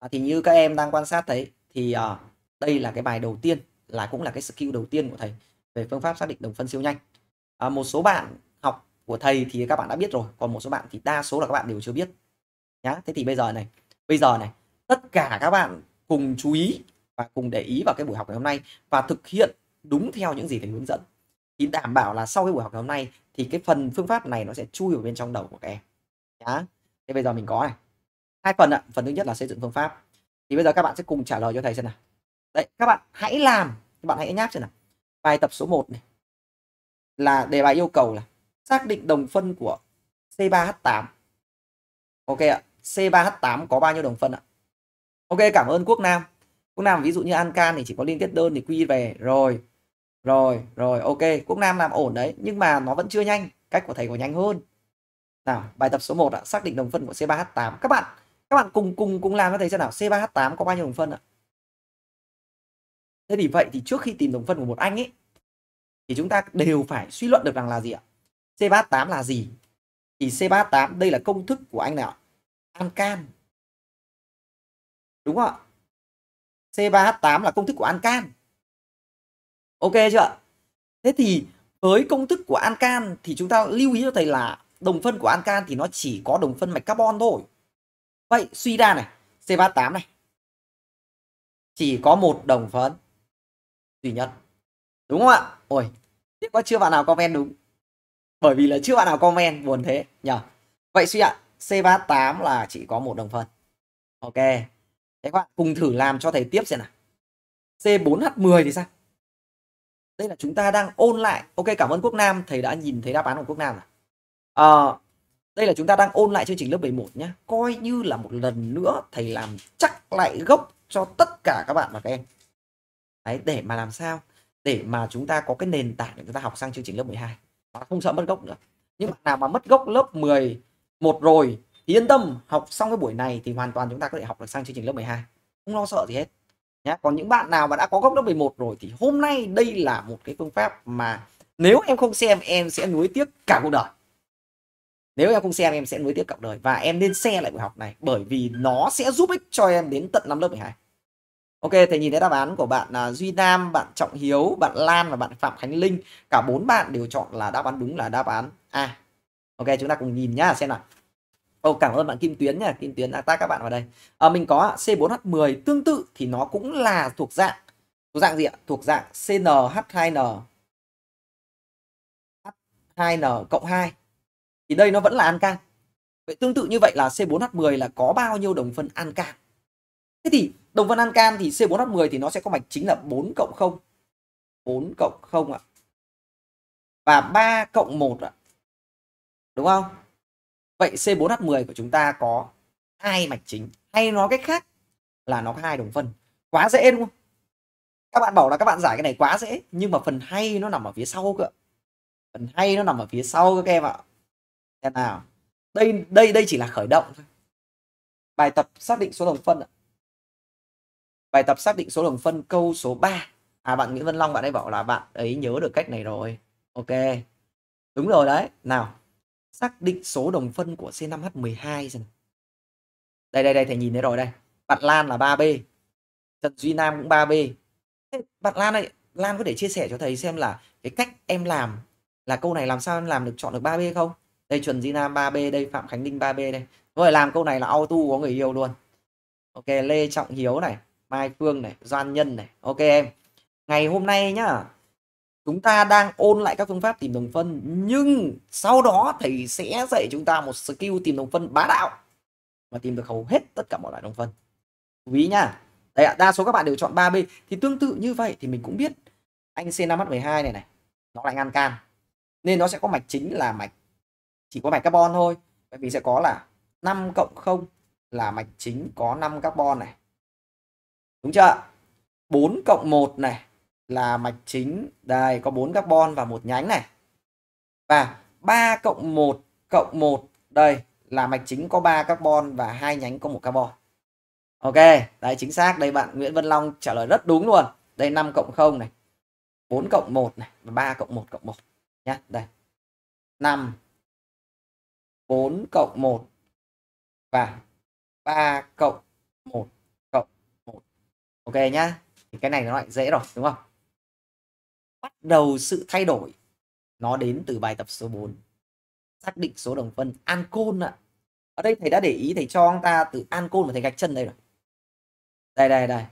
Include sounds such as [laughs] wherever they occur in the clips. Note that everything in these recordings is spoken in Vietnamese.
À, thì như các em đang quan sát thấy thì à, đây là cái bài đầu tiên là cũng là cái skill đầu tiên của thầy về phương pháp xác định đồng phân siêu nhanh à, một số bạn học của thầy thì các bạn đã biết rồi còn một số bạn thì đa số là các bạn đều chưa biết nhá thế thì bây giờ này bây giờ này tất cả các bạn cùng chú ý và cùng để ý vào cái buổi học ngày hôm nay và thực hiện đúng theo những gì thầy hướng dẫn thì đảm bảo là sau cái buổi học ngày hôm nay thì cái phần phương pháp này nó sẽ chui vào bên trong đầu của các em nhá thế bây giờ mình có này hai phần ạ phần thứ nhất là xây dựng phương pháp thì bây giờ các bạn sẽ cùng trả lời cho thầy xem nào đấy các bạn hãy làm các bạn hãy nháp xem nào bài tập số 1 này là đề bài yêu cầu là xác định đồng phân của C3H8 ok ạ C3H8 có bao nhiêu đồng phân ạ ok cảm ơn Quốc Nam Quốc Nam ví dụ như Ancan thì chỉ có liên kết đơn thì quy về rồi rồi rồi ok Quốc Nam làm ổn đấy nhưng mà nó vẫn chưa nhanh cách của thầy có nhanh hơn nào bài tập số 1 ạ xác định đồng phân của C3H8 các bạn các bạn cùng cùng cùng làm cho thầy xem nào C3H8 có bao nhiêu đồng phân ạ thế thì vậy thì trước khi tìm đồng phân của một anh ấy thì chúng ta đều phải suy luận được rằng là gì ạ C3H8 là gì thì C3H8 đây là công thức của anh nào Ancan đúng không ạ C3H8 là công thức của an can ok chưa thế thì với công thức của an can thì chúng ta lưu ý cho thầy là đồng phân của an can thì nó chỉ có đồng phân mạch carbon thôi Vậy suy ra này, C38 này. Chỉ có một đồng phấn duy nhất. Đúng không ạ? Ôi, tiếc quá chưa bạn nào comment đúng. Bởi vì là chưa bạn nào comment, buồn thế nhỉ Vậy suy ạ, C38 là chỉ có một đồng phân Ok. Thế các bạn cùng thử làm cho thầy tiếp xem nào. C4H10 thì sao? Đây là chúng ta đang ôn lại. Ok, cảm ơn Quốc Nam, thầy đã nhìn thấy đáp án của Quốc Nam rồi. À, ờ, đây là chúng ta đang ôn lại chương trình lớp 11 nhé coi như là một lần nữa thầy làm chắc lại gốc cho tất cả các bạn và các em Đấy, để mà làm sao để mà chúng ta có cái nền tảng để chúng ta học sang chương trình lớp 12 và không sợ mất gốc nữa nhưng mà nào mà mất gốc lớp 10 một rồi thì yên tâm học xong cái buổi này thì hoàn toàn chúng ta có thể học được sang chương trình lớp 12 không lo sợ gì hết nhé còn những bạn nào mà đã có gốc lớp 11 rồi thì hôm nay đây là một cái phương pháp mà nếu em không xem em sẽ nuối tiếc cả cuộc đời nếu em không xem em sẽ nuối tiếc cậu đời và em nên xem lại buổi học này bởi vì nó sẽ giúp ích cho em đến tận năm lớp 12 Ok, thầy nhìn thấy đáp án của bạn uh, Duy Nam, bạn Trọng Hiếu, bạn Lan và bạn Phạm Khánh Linh. Cả bốn bạn đều chọn là đáp án đúng là đáp án A. ok, chúng ta cùng nhìn nhá, xem nào. Ồ, oh, cảm ơn bạn Kim Tuyến nha, Kim Tuyến đã tác các bạn vào đây. À, mình có C4H10 tương tự thì nó cũng là thuộc dạng thuộc dạng gì ạ? Thuộc dạng CNH2N H2N cộng 2 thì đây nó vẫn là anca vậy tương tự như vậy là C4H10 là có bao nhiêu đồng phân anca thế thì đồng phân ancan thì C4H10 thì nó sẽ có mạch chính là 4 cộng 0 4 cộng 0 ạ và 3 cộng 1 ạ đúng không vậy C4H10 của chúng ta có hai mạch chính hay nói cách khác là nó có hai đồng phân quá dễ đúng không các bạn bảo là các bạn giải cái này quá dễ nhưng mà phần hay nó nằm ở phía sau cơ phần hay nó nằm ở phía sau các em ạ thế nào đây đây đây chỉ là khởi động thôi bài tập xác định số đồng phân ạ bài tập xác định số đồng phân câu số 3 à bạn Nguyễn Văn Long bạn ấy bảo là bạn ấy nhớ được cách này rồi ok đúng rồi đấy nào xác định số đồng phân của C5H12 rồi đây đây đây thầy nhìn thấy rồi đây bạn Lan là 3B Trần Duy Nam cũng 3B bạn Lan này Lan có thể chia sẻ cho thầy xem là cái cách em làm là câu này làm sao em làm được chọn được 3B không đây chuẩn di nam 3b đây phạm khánh linh 3b đây rồi làm câu này là auto có người yêu luôn ok lê trọng hiếu này mai phương này doan nhân này ok em ngày hôm nay nhá chúng ta đang ôn lại các phương pháp tìm đồng phân nhưng sau đó thầy sẽ dạy chúng ta một skill tìm đồng phân bá đạo mà tìm được hầu hết tất cả mọi loại đồng phân chú nhá đấy ạ đa số các bạn đều chọn 3B thì tương tự như vậy thì mình cũng biết anh c năm h 12 này này nó lại ngăn can nên nó sẽ có mạch chính là mạch chỉ có mạch carbon thôi bởi vì sẽ có là 5 cộng 0 là mạch chính có 5 carbon này đúng chưa 4 cộng 1 này là mạch chính đây có 4 carbon và một nhánh này và 3 cộng 1 cộng 1 đây là mạch chính có 3 carbon và hai nhánh có một carbon Ok, đấy chính xác. Đây bạn Nguyễn Văn Long trả lời rất đúng luôn. Đây 5 cộng 0 này. 4 cộng 1 này. Và 3 cộng 1 cộng 1. Nhá, đây. 5 4 cộng 1 và 3 cộng 1 cộng 1. Ok nhá. Thì cái này nó lại dễ rồi đúng không? Bắt đầu sự thay đổi nó đến từ bài tập số 4. Xác định số đồng phân ancol ạ. À. Ở đây thầy đã để ý thầy cho ông ta từ ancol và thầy gạch chân đây rồi. Đây đây đây.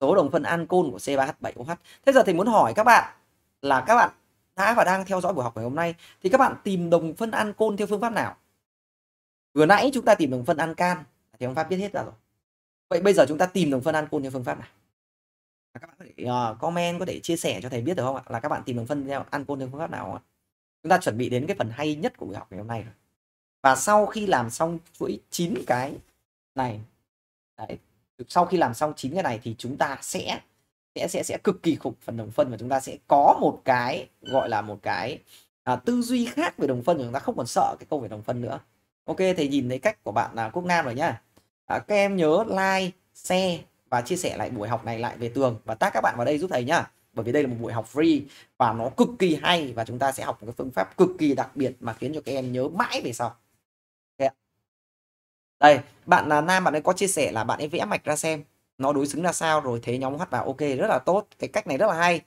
Số đồng phân ancol của C3H7OH. Thế giờ thầy muốn hỏi các bạn là các bạn đã và đang theo dõi buổi học ngày hôm nay thì các bạn tìm đồng phân ancol theo phương pháp nào? vừa nãy chúng ta tìm đồng phân ăn can thì phương pháp biết hết ra rồi vậy bây giờ chúng ta tìm đồng phân ăn côn theo phương pháp nào à, các bạn có thể uh, comment có thể chia sẻ cho thầy biết được không ạ là các bạn tìm đồng phân theo côn theo phương pháp nào ạ chúng ta chuẩn bị đến cái phần hay nhất của buổi học ngày hôm nay rồi và sau khi làm xong chuỗi chín cái này đấy, sau khi làm xong chín cái này thì chúng ta sẽ sẽ sẽ sẽ cực kỳ khủng phần đồng phân và chúng ta sẽ có một cái gọi là một cái à, tư duy khác về đồng phân chúng ta không còn sợ cái câu về đồng phân nữa ok thầy nhìn thấy cách của bạn là quốc nam rồi nhá à, các em nhớ like share và chia sẻ lại buổi học này lại về tường và tác các bạn vào đây giúp thầy nhá bởi vì đây là một buổi học free và nó cực kỳ hay và chúng ta sẽ học một cái phương pháp cực kỳ đặc biệt mà khiến cho các em nhớ mãi về sau okay. đây bạn là nam bạn ấy có chia sẻ là bạn ấy vẽ mạch ra xem nó đối xứng ra sao rồi thế nhóm hắt vào ok rất là tốt cái cách này rất là hay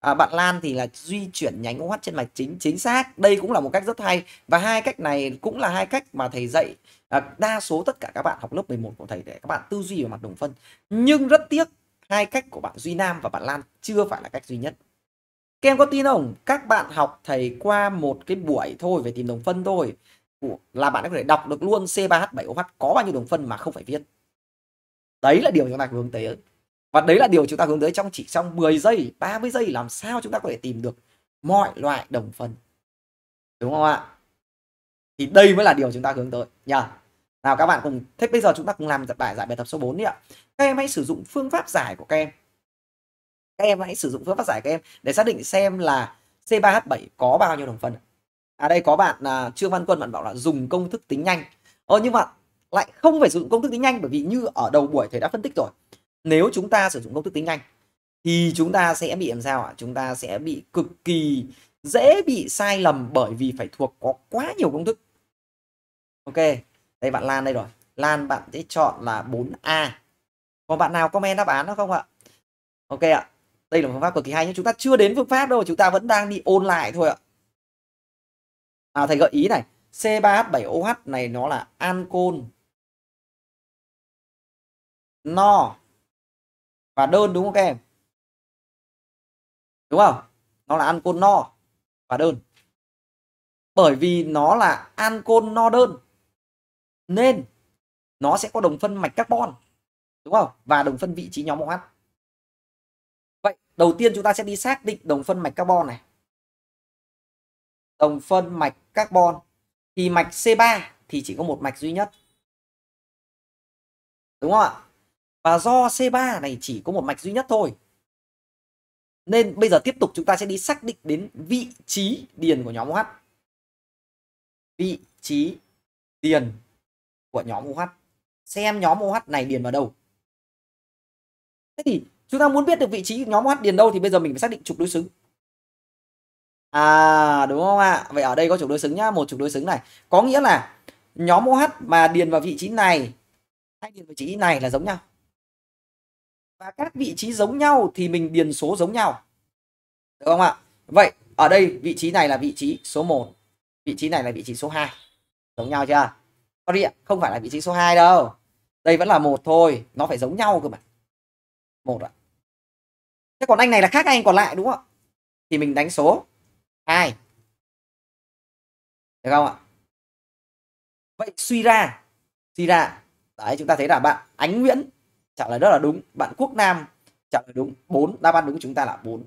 à, bạn Lan thì là di chuyển nhánh OH trên mạch chính chính xác đây cũng là một cách rất hay và hai cách này cũng là hai cách mà thầy dạy à, đa số tất cả các bạn học lớp 11 của thầy để các bạn tư duy về mặt đồng phân nhưng rất tiếc hai cách của bạn Duy Nam và bạn Lan chưa phải là cách duy nhất các em có tin không các bạn học thầy qua một cái buổi thôi về tìm đồng phân thôi là bạn có thể đọc được luôn C3H7OH có bao nhiêu đồng phân mà không phải viết đấy là điều chúng ta hướng tới và đấy là điều chúng ta hướng tới trong chỉ trong 10 giây 30 giây làm sao chúng ta có thể tìm được mọi loại đồng phân đúng không ạ thì đây mới là điều chúng ta hướng tới nhá. nào các bạn cùng thế bây giờ chúng ta cùng làm bài giải bài tập số 4 đi ạ các em hãy sử dụng phương pháp giải của các em các em hãy sử dụng phương pháp giải các em để xác định xem là C3H7 có bao nhiêu đồng phân à đây có bạn là Trương Văn Quân bạn bảo là dùng công thức tính nhanh ờ nhưng mà lại không phải sử dụng công thức tính nhanh bởi vì như ở đầu buổi thầy đã phân tích rồi nếu chúng ta sử dụng công thức tính nhanh thì chúng ta sẽ bị làm sao ạ? Chúng ta sẽ bị cực kỳ dễ bị sai lầm bởi vì phải thuộc có quá nhiều công thức. Ok, đây bạn Lan đây rồi. Lan bạn sẽ chọn là 4A. Còn bạn nào comment đáp án nó không ạ? Ok ạ. Đây là phương pháp cực kỳ hay nhưng chúng ta chưa đến phương pháp đâu, chúng ta vẫn đang đi ôn lại thôi ạ. À thầy gợi ý này, C3H7OH này nó là ancol no và đơn đúng không các em đúng không nó là ancol no và đơn bởi vì nó là ancol no đơn nên nó sẽ có đồng phân mạch carbon đúng không và đồng phân vị trí nhóm OH vậy đầu tiên chúng ta sẽ đi xác định đồng phân mạch carbon này đồng phân mạch carbon thì mạch C3 thì chỉ có một mạch duy nhất đúng không ạ và do C3 này chỉ có một mạch duy nhất thôi nên bây giờ tiếp tục chúng ta sẽ đi xác định đến vị trí điền của nhóm OH vị trí điền của nhóm OH xem nhóm OH này điền vào đâu thế thì chúng ta muốn biết được vị trí nhóm OH điền đâu thì bây giờ mình phải xác định trục đối xứng à đúng không ạ vậy ở đây có trục đối xứng nhá một trục đối xứng này có nghĩa là nhóm OH mà điền vào vị trí này hay điền vào vị trí này là giống nhau và các vị trí giống nhau thì mình điền số giống nhau. Được không ạ? Vậy ở đây vị trí này là vị trí số 1, vị trí này là vị trí số 2. Giống nhau chưa? Sorry ạ, không phải là vị trí số 2 đâu. Đây vẫn là một thôi, nó phải giống nhau cơ mà. Một ạ. Thế còn anh này là khác anh còn lại đúng không ạ? Thì mình đánh số 2. Được không ạ? Vậy suy ra, suy ra. Đấy chúng ta thấy là bạn Ánh Nguyễn trả lời rất là đúng bạn quốc nam trả lời đúng 4 đáp án đúng của chúng ta là 4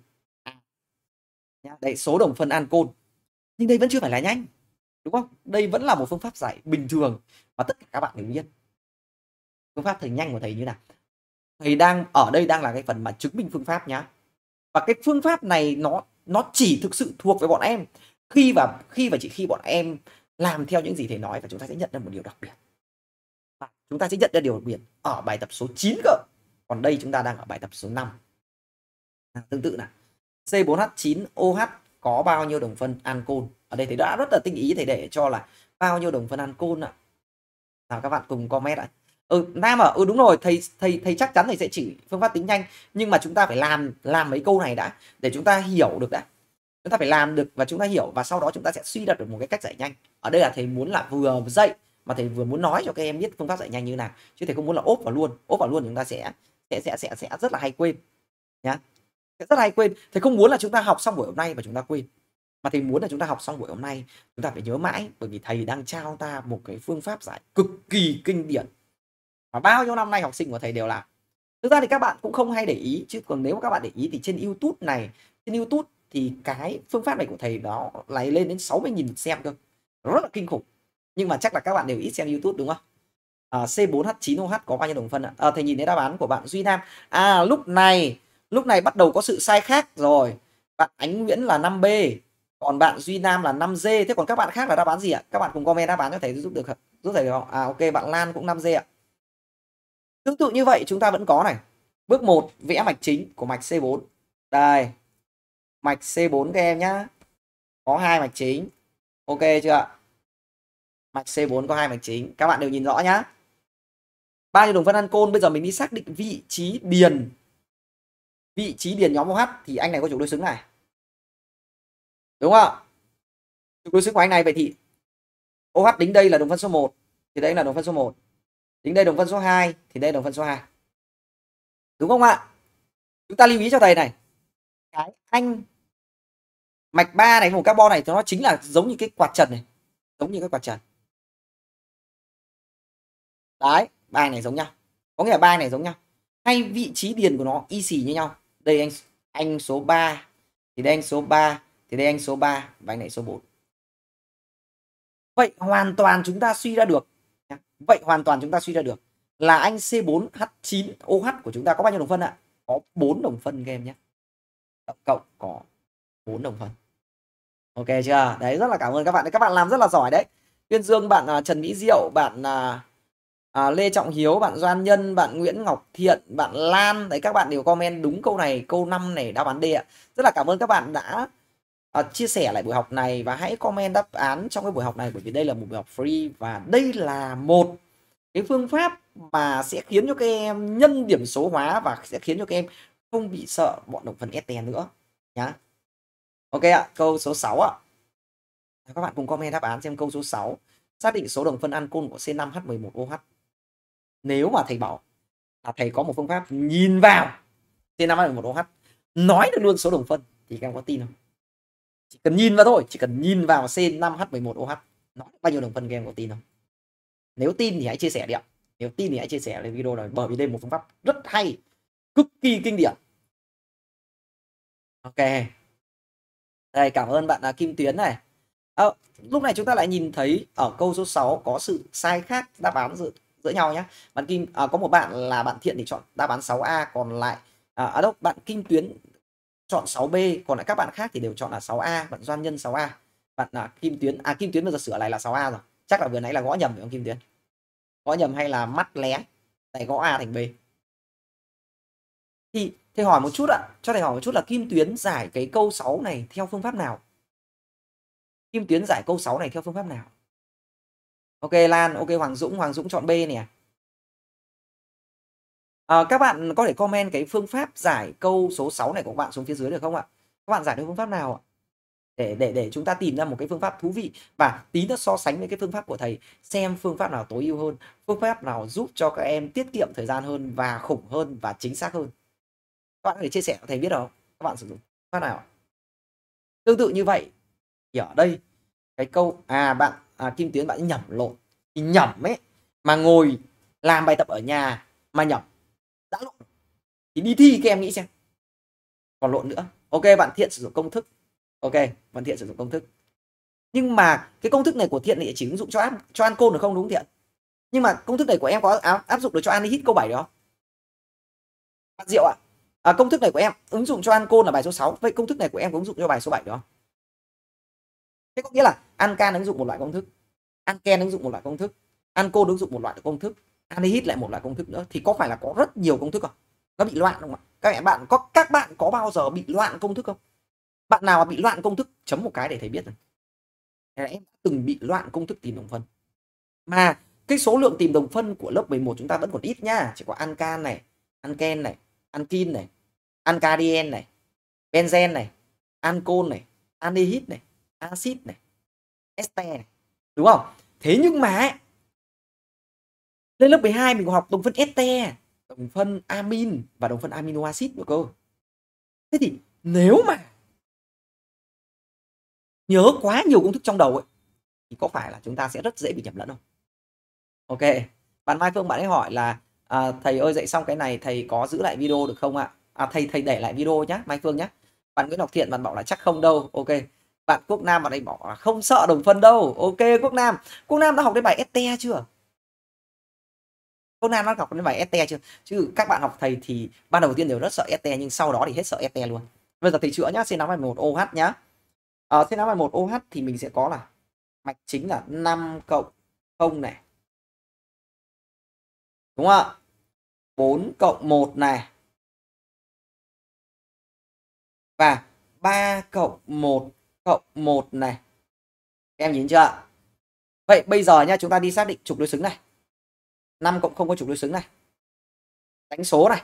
Nhá, đây số đồng phân ancol nhưng đây vẫn chưa phải là nhanh đúng không đây vẫn là một phương pháp giải bình thường mà tất cả các bạn đều biết phương pháp thầy nhanh của thầy như nào thầy đang ở đây đang là cái phần mà chứng minh phương pháp nhá và cái phương pháp này nó nó chỉ thực sự thuộc với bọn em khi và khi và chỉ khi bọn em làm theo những gì thầy nói và chúng ta sẽ nhận được một điều đặc biệt chúng ta sẽ nhận ra điều đặc biệt ở bài tập số 9 cơ còn đây chúng ta đang ở bài tập số 5 à, tương tự nào C4H9OH có bao nhiêu đồng phân ancol ở đây thầy đã rất là tinh ý thầy để cho là bao nhiêu đồng phân ancol ạ à, các bạn cùng comment ạ ừ nam ở à? ừ đúng rồi thầy thầy thầy chắc chắn thầy sẽ chỉ phương pháp tính nhanh nhưng mà chúng ta phải làm làm mấy câu này đã để chúng ta hiểu được đã chúng ta phải làm được và chúng ta hiểu và sau đó chúng ta sẽ suy đặt được một cái cách giải nhanh ở đây là thầy muốn là vừa dạy mà thầy vừa muốn nói cho các em biết phương pháp dạy nhanh như nào chứ thầy không muốn là ốp vào luôn ốp vào luôn chúng ta sẽ sẽ sẽ sẽ, sẽ rất là hay quên nhá sẽ rất hay quên thầy không muốn là chúng ta học xong buổi hôm nay và chúng ta quên mà thầy muốn là chúng ta học xong buổi hôm nay chúng ta phải nhớ mãi bởi vì thầy đang trao ta một cái phương pháp giải cực kỳ kinh điển mà bao nhiêu năm nay học sinh của thầy đều làm thực ra thì các bạn cũng không hay để ý chứ còn nếu các bạn để ý thì trên youtube này trên youtube thì cái phương pháp này của thầy đó lại lên đến 60.000 xem cơ rất là kinh khủng nhưng mà chắc là các bạn đều ít xem youtube đúng không à, C4H9OH có bao nhiêu đồng phân ạ à, thầy nhìn thấy đáp án của bạn Duy Nam à lúc này lúc này bắt đầu có sự sai khác rồi bạn Ánh Nguyễn là 5B còn bạn Duy Nam là 5G thế còn các bạn khác là đáp án gì ạ các bạn cùng comment đáp án cho thầy giúp được giúp thầy được không à ok bạn Lan cũng 5G ạ tương tự như vậy chúng ta vẫn có này bước 1 vẽ mạch chính của mạch C4 đây mạch C4 các em nhá có hai mạch chính ok chưa ạ mạch C4 có hai mạch chính các bạn đều nhìn rõ nhá ba nhiêu đồng phân ancol bây giờ mình đi xác định vị trí điền vị trí điền nhóm OH thì anh này có chủ đối xứng này đúng không Chủ đối xứng của anh này vậy thì OH đính đây là đồng phân số 1 thì đây là đồng phân số 1 đính đây đồng phân số 2 thì đây đồng phân số 2 đúng không ạ chúng ta lưu ý cho thầy này cái anh mạch 3 này vùng carbon này nó chính là giống như cái quạt trần này giống như cái quạt trần đấy ba này giống nhau có nghĩa là ba này giống nhau hay vị trí điền của nó y xì như nhau đây anh anh số 3 thì đây anh số 3 thì đây anh số 3 và anh này số 4 vậy hoàn toàn chúng ta suy ra được vậy hoàn toàn chúng ta suy ra được là anh C4H9OH của chúng ta có bao nhiêu đồng phân ạ? Có 4 đồng phân các em nhé. Cộng cộng có 4 đồng phân. Ok chưa? Đấy rất là cảm ơn các bạn. Các bạn làm rất là giỏi đấy. Tuyên Dương bạn uh, Trần Mỹ Diệu, bạn uh, à, Lê Trọng Hiếu, bạn Doan Nhân, bạn Nguyễn Ngọc Thiện, bạn Lan đấy các bạn đều comment đúng câu này, câu 5 này đáp án D ạ. Rất là cảm ơn các bạn đã à, chia sẻ lại buổi học này và hãy comment đáp án trong cái buổi học này bởi vì đây là một buổi học free và đây là một cái phương pháp mà sẽ khiến cho các em nhân điểm số hóa và sẽ khiến cho các em không bị sợ bọn đồng phần ST nữa nhá. Ok ạ, câu số 6 ạ. Các bạn cùng comment đáp án xem câu số 6. Xác định số đồng phân ancol của C5H11OH nếu mà thầy bảo là thầy có một phương pháp nhìn vào trên năm một OH nói được luôn số đồng phân thì các em có tin không chỉ cần nhìn vào thôi chỉ cần nhìn vào C5H11OH nó bao nhiêu đồng phân các em có tin không nếu tin thì hãy chia sẻ đi ạ nếu tin thì hãy chia sẻ lên video này bởi vì đây là một phương pháp rất hay cực kỳ kinh điển ok đây cảm ơn bạn là Kim Tuyến này à, lúc này chúng ta lại nhìn thấy ở câu số 6 có sự sai khác đáp án dự giữa nhau nhé bạn kim à, có một bạn là bạn thiện thì chọn đáp án 6a còn lại ở à, à đâu bạn kim tuyến chọn 6b còn lại các bạn khác thì đều chọn là 6a bạn doan nhân 6a bạn là kim tuyến à kim tuyến bây giờ sửa lại là 6a rồi chắc là vừa nãy là gõ nhầm phải không kim tuyến gõ nhầm hay là mắt lé tại gõ a thành b thì thầy hỏi một chút ạ cho thầy hỏi một chút là kim tuyến giải cái câu 6 này theo phương pháp nào kim tuyến giải câu 6 này theo phương pháp nào ok lan ok hoàng dũng hoàng dũng chọn b nè à, các bạn có thể comment cái phương pháp giải câu số 6 này của các bạn xuống phía dưới được không ạ các bạn giải được phương pháp nào ạ để để để chúng ta tìm ra một cái phương pháp thú vị và tí nữa so sánh với cái phương pháp của thầy xem phương pháp nào tối ưu hơn phương pháp nào giúp cho các em tiết kiệm thời gian hơn và khủng hơn và chính xác hơn các bạn có thể chia sẻ cho thầy biết không các bạn sử dụng phương pháp nào tương tự như vậy thì ở đây cái câu à bạn à, Kim Tuyến bạn nhẩm lộn thì nhẩm ấy mà ngồi làm bài tập ở nhà mà nhẩm đã lộn thì đi thi các em nghĩ xem còn lộn nữa ok bạn thiện sử dụng công thức ok bạn thiện sử dụng công thức nhưng mà cái công thức này của thiện thì chỉ ứng dụng cho áp cho an côn được không đúng thiện nhưng mà công thức này của em có áp, áp dụng được cho anhit câu 7 được không bạn diệu ạ à? à, công thức này của em ứng dụng cho an côn là bài số 6 vậy công thức này của em có ứng dụng cho bài số 7 được không thế có nghĩa là Ancan ứng dụng một loại công thức Anken ứng dụng một loại công thức Anco ứng dụng một loại công thức Anihit lại một loại công thức nữa thì có phải là có rất nhiều công thức không nó bị loạn không ạ các bạn có các bạn có bao giờ bị loạn công thức không bạn nào mà bị loạn công thức chấm một cái để thầy biết này em đã từng bị loạn công thức tìm đồng phân mà cái số lượng tìm đồng phân của lớp 11 chúng ta vẫn còn ít nha chỉ có ancan này anken này ankin này ancadien này benzen này ancol này anhydride này axit này este Đúng không? Thế nhưng mà lên lớp 12 mình học đồng phân este, đồng phân amin và đồng phân amino acid nữa cơ. Thế thì nếu mà nhớ quá nhiều công thức trong đầu ấy thì có phải là chúng ta sẽ rất dễ bị nhầm lẫn không? Ok. Bạn Mai Phương bạn ấy hỏi là à, thầy ơi dạy xong cái này thầy có giữ lại video được không ạ? À? à thầy thầy để lại video nhá, Mai Phương nhá. Bạn Nguyễn Ngọc Thiện bạn bảo là chắc không đâu. Ok bạn quốc nam bạn ấy bảo là không sợ đồng phân đâu ok quốc nam quốc nam đã học đến bài este chưa quốc nam đã học đến bài este chưa chứ các bạn học thầy thì ban đầu tiên đều rất sợ este nhưng sau đó thì hết sợ este luôn bây giờ thầy chữa nhá c năm một oh nhá ở à, c năm một oh thì mình sẽ có là mạch chính là 5 cộng 0 này đúng không ạ 4 cộng 1 này và 3 cộng 1 cộng 1 này. em nhìn chưa Vậy bây giờ nha, chúng ta đi xác định trục đối xứng này. 5 cộng 0 có trục đối xứng này. Đánh số này.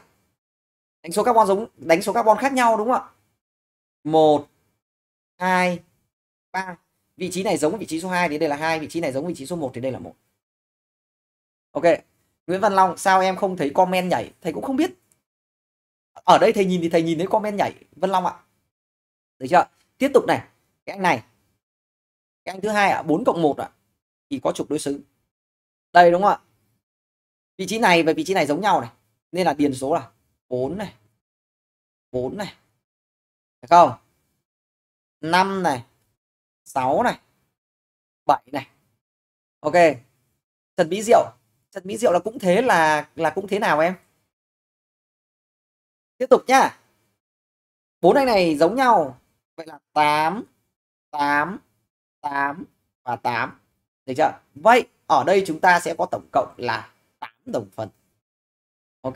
Đánh số carbon giống đánh số carbon khác nhau đúng không ạ? 1 2 3. Vị trí này giống vị trí số 2 thì đây là 2, vị trí này giống vị trí số 1 thì đây là 1. Ok. Nguyễn Văn Long, sao em không thấy comment nhảy? Thầy cũng không biết. Ở đây thầy nhìn thì thầy nhìn thấy comment nhảy văn Long ạ. Được chưa? Tiếp tục này cái anh này cái anh thứ hai ạ bốn cộng một ạ thì có trục đối xứng đây đúng không ạ vị trí này và vị trí này giống nhau này nên là điền số là 4 này 4 này phải không 5 này 6 này 7 này ok Trần Mỹ Diệu Trần Mỹ Diệu là cũng thế là là cũng thế nào em tiếp tục nhá bốn anh này giống nhau vậy là 8 8, 8 và 8. Được chưa? Vậy ở đây chúng ta sẽ có tổng cộng là 8 đồng phần. Ok.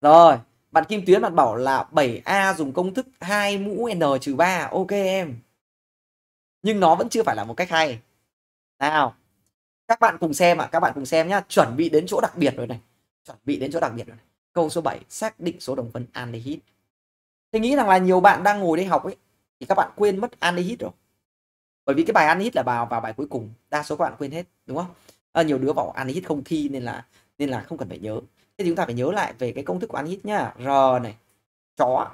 Rồi, bạn Kim Tuyến bạn bảo là 7A dùng công thức 2 mũ n trừ 3. Ok em. Nhưng nó vẫn chưa phải là một cách hay. Nào. Các bạn cùng xem ạ, à, các bạn cùng xem nhá, chuẩn bị đến chỗ đặc biệt rồi này. Chuẩn bị đến chỗ đặc biệt rồi này. Câu số 7 xác định số đồng phân aldehyde thế nghĩ rằng là nhiều bạn đang ngồi đây học ấy thì các bạn quên mất anhydride rồi. Bởi vì cái bài anhydride là vào vào bài cuối cùng, đa số các bạn quên hết đúng không? À, nhiều đứa bảo anhydride không thi nên là nên là không cần phải nhớ. Thế thì chúng ta phải nhớ lại về cái công thức của anhydride nhá. R này, chó.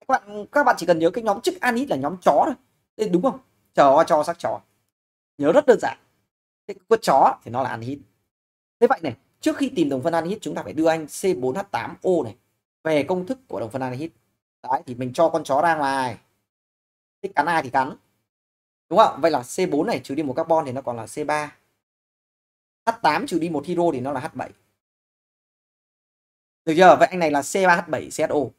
Các bạn các bạn chỉ cần nhớ cái nhóm chức anhydride là nhóm chó thôi. Thế đúng không? Chó cho sắc chó. Nhớ rất đơn giản. Thế con chó thì nó là anhydride. Thế vậy này, trước khi tìm đồng phân anhydride chúng ta phải đưa anh C4H8O này về công thức của đồng phân anhydride đấy thì mình cho con chó ra ngoài thích cắn ai thì cắn đúng không vậy là C4 này trừ đi một carbon thì nó còn là C3 H8 trừ đi một hydro thì nó là H7 được chưa vậy anh này là C3H7CSO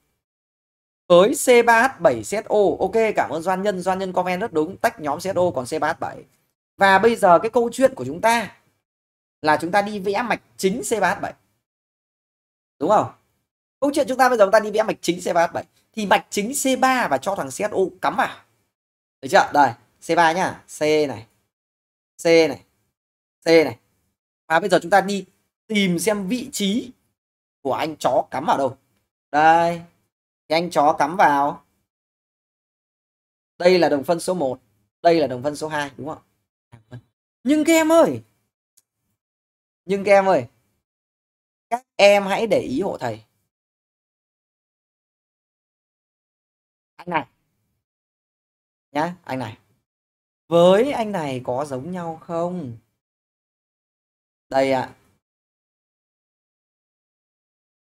với C3H7CSO ok cảm ơn doanh Nhân doanh Nhân comment rất đúng tách nhóm CSO còn C3H7 và bây giờ cái câu chuyện của chúng ta là chúng ta đi vẽ mạch chính C3H7 đúng không câu chuyện chúng ta bây giờ chúng ta đi vẽ mạch chính C3H7 thì mạch chính C3 và cho thằng Csu cắm vào. Được chưa? Đây, C3 nhá, C này. C này. C này. Và bây giờ chúng ta đi tìm xem vị trí của anh chó cắm vào đâu. Đây. Thì anh chó cắm vào. Đây là đồng phân số 1, đây là đồng phân số 2 đúng không? Nhưng các em ơi. Nhưng các em ơi. Các em hãy để ý hộ thầy anh này nhá anh này với anh này có giống nhau không đây ạ à.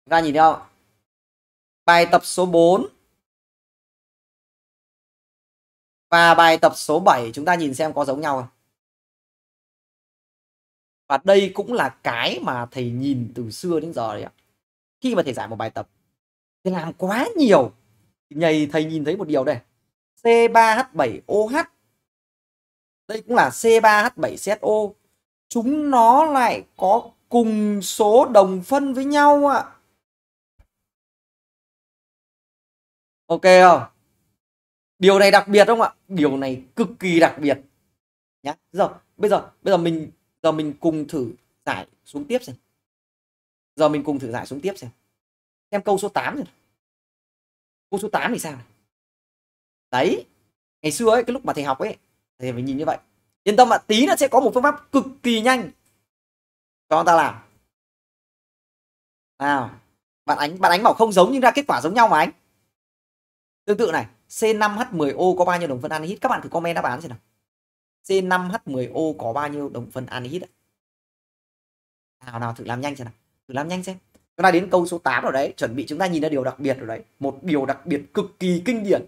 Các nhìn thấy không? Bài tập số 4 và bài tập số 7 chúng ta nhìn xem có giống nhau không? Và đây cũng là cái mà thầy nhìn từ xưa đến giờ đấy ạ. Khi mà thầy giải một bài tập thì làm quá nhiều nhầy thầy nhìn thấy một điều đây C3H7OH đây cũng là C3H7ZO chúng nó lại có cùng số đồng phân với nhau ạ à. ok không điều này đặc biệt không ạ điều này cực kỳ đặc biệt nhá giờ bây giờ bây giờ mình giờ mình cùng thử giải xuống tiếp xem giờ mình cùng thử giải xuống tiếp xem xem câu số 8 rồi cô số 8 thì sao này? đấy ngày xưa ấy cái lúc mà thầy học ấy thì phải nhìn như vậy yên tâm ạ tí nó sẽ có một phương pháp cực kỳ nhanh cho ta làm nào bạn ánh bạn ánh bảo không giống nhưng ra kết quả giống nhau mà ánh tương tự này C5H10O có bao nhiêu đồng phân anhydrit các bạn thử comment đáp án xem nào C5H10O có bao nhiêu đồng phân anhydrit nào nào thử làm nhanh xem nào thử làm nhanh xem chúng ta đến câu số 8 rồi đấy chuẩn bị chúng ta nhìn ra điều đặc biệt rồi đấy một điều đặc biệt cực kỳ kinh điển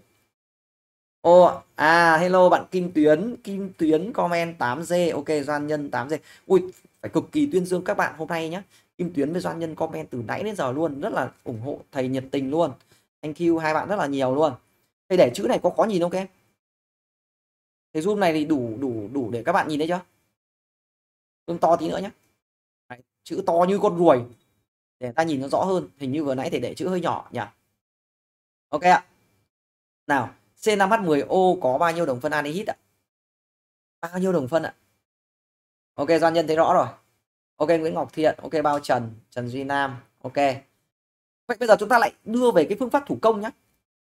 Ồ, oh, à hello bạn Kim Tuyến, Kim Tuyến comment 8G, ok Doan Nhân 8G. Ui, phải cực kỳ tuyên dương các bạn hôm nay nhé. Kim Tuyến với Doan Nhân comment từ nãy đến giờ luôn, rất là ủng hộ thầy nhiệt tình luôn. Anh Q hai bạn rất là nhiều luôn. thầy để chữ này có khó nhìn không em? thầy zoom này thì đủ đủ đủ để các bạn nhìn thấy chưa? Zoom to tí nữa nhé. chữ to như con ruồi để ta nhìn nó rõ hơn hình như vừa nãy thì để chữ hơi nhỏ nhỉ ok ạ nào C5H10O có bao nhiêu đồng phân anhydrid ạ bao nhiêu đồng phân ạ ok doanh nhân thấy rõ rồi ok Nguyễn Ngọc Thiện ok bao Trần Trần Duy Nam ok vậy bây giờ chúng ta lại đưa về cái phương pháp thủ công nhá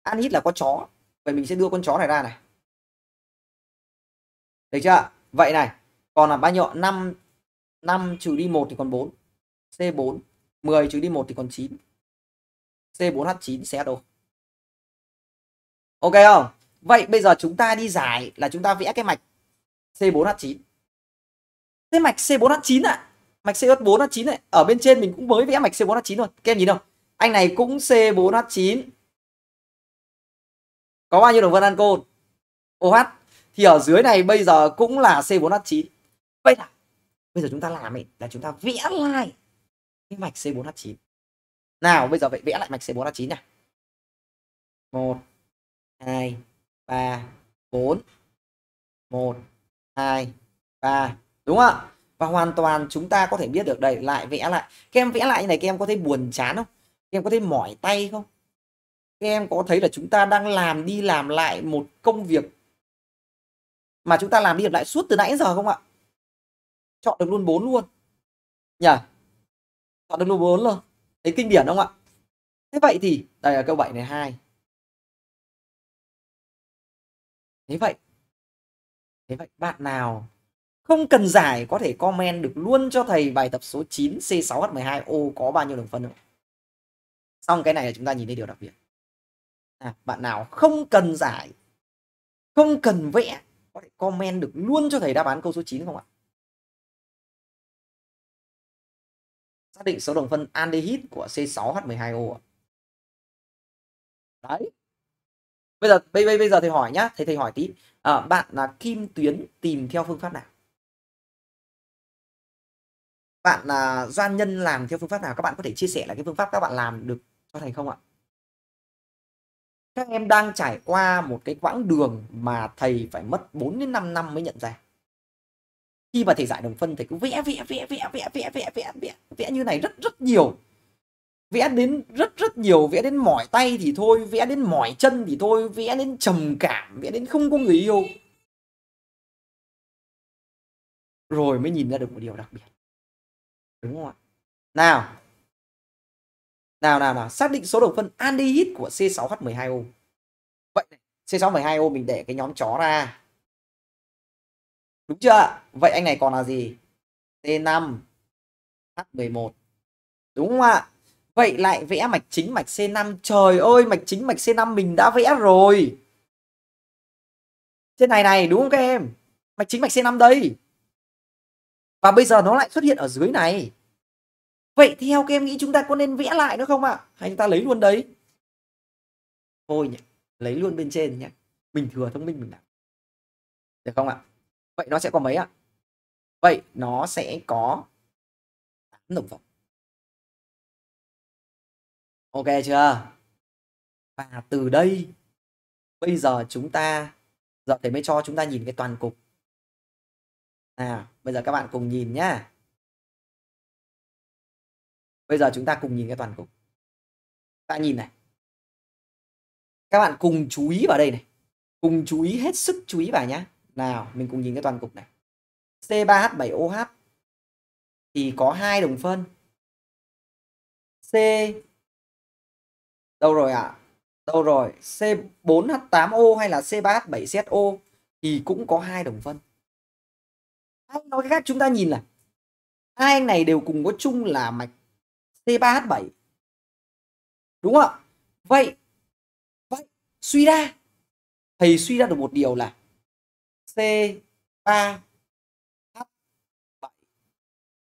anhydrid là có chó vậy mình sẽ đưa con chó này ra này được chưa vậy này còn là bao nhiêu 5 5 trừ đi 1 thì còn 4 C4 10 trừ đi 1 thì còn 9. C4H9 CSO. Ok không? Vậy bây giờ chúng ta đi giải là chúng ta vẽ cái mạch C4H9. Thế mạch C4H9 ạ. À? Mạch C4H9 này, ở bên trên mình cũng mới vẽ mạch C4H9 thôi. Các em nhìn không? Anh này cũng C4H9. Có bao nhiêu đồng phân ancol? OH. Thì ở dưới này bây giờ cũng là C4H9. Vậy là bây giờ chúng ta làm ấy là chúng ta vẽ lại like cái mạch C4H9 nào bây giờ vậy vẽ lại mạch C4H9 nha. 1 2 3 4 1 2 3 đúng không ạ và hoàn toàn chúng ta có thể biết được đây lại vẽ lại các em vẽ lại như này các em có thấy buồn chán không các em có thấy mỏi tay không các em có thấy là chúng ta đang làm đi làm lại một công việc mà chúng ta làm đi làm lại suốt từ nãy giờ không ạ chọn được luôn bốn luôn nhỉ chọn được lô 4 luôn thấy kinh điển không ạ thế vậy thì đây là câu 7 này hai thế vậy thế vậy bạn nào không cần giải có thể comment được luôn cho thầy bài tập số 9 C6H12O có bao nhiêu đồng phân không? Xong cái này là chúng ta nhìn thấy điều đặc biệt. À, bạn nào không cần giải, không cần vẽ, có thể comment được luôn cho thầy đáp án câu số 9 không ạ? xác định số đồng phân aldehyde của C6H12O đấy bây giờ bây, bây, bây giờ thầy hỏi nhá thầy thầy hỏi tí à, bạn là kim tuyến tìm theo phương pháp nào bạn là doanh nhân làm theo phương pháp nào các bạn có thể chia sẻ là cái phương pháp các bạn làm được cho thầy không ạ các em đang trải qua một cái quãng đường mà thầy phải mất 4 đến 5 năm mới nhận ra khi mà thầy giải đồng phân thầy cứ vẽ vẽ vẽ vẽ vẽ vẽ vẽ vẽ vẽ vẽ như này rất rất nhiều vẽ đến rất rất nhiều vẽ đến mỏi tay thì thôi vẽ đến mỏi chân thì thôi vẽ đến trầm cảm vẽ đến không có người yêu rồi mới nhìn ra được một điều đặc biệt đúng không ạ nào nào nào nào xác định số đồng phân aldehyde của C6H12O vậy C6H12O mình để cái nhóm chó ra Đúng chưa ạ? Vậy anh này còn là gì? t 5 H11 Đúng không ạ? Vậy lại vẽ mạch chính mạch C5 Trời ơi mạch chính mạch C5 mình đã vẽ rồi Trên này này đúng không các em? Mạch chính mạch C5 đây Và bây giờ nó lại xuất hiện ở dưới này Vậy theo các em nghĩ chúng ta có nên vẽ lại nữa không ạ? Hay chúng ta lấy luôn đấy? Thôi nhỉ, lấy luôn bên trên nhé. Mình thừa thông minh mình làm. Được không ạ? vậy nó sẽ có mấy ạ vậy nó sẽ có tám đồng phận ok chưa và từ đây bây giờ chúng ta giờ thầy mới cho chúng ta nhìn cái toàn cục nào bây giờ các bạn cùng nhìn nhá bây giờ chúng ta cùng nhìn cái toàn cục ta nhìn này các bạn cùng chú ý vào đây này cùng chú ý hết sức chú ý vào nhá nào, mình cùng nhìn cái toàn cục này. C3H7OH thì có hai đồng phân. C Đâu rồi ạ? À? Đâu rồi? C4H8O hay là C3H7ZO thì cũng có hai đồng phân. Hay nói cách khác chúng ta nhìn là hai anh này đều cùng có chung là mạch C3H7. Đúng không ạ? Vậy vậy suy ra thầy suy ra được một điều là C3 H7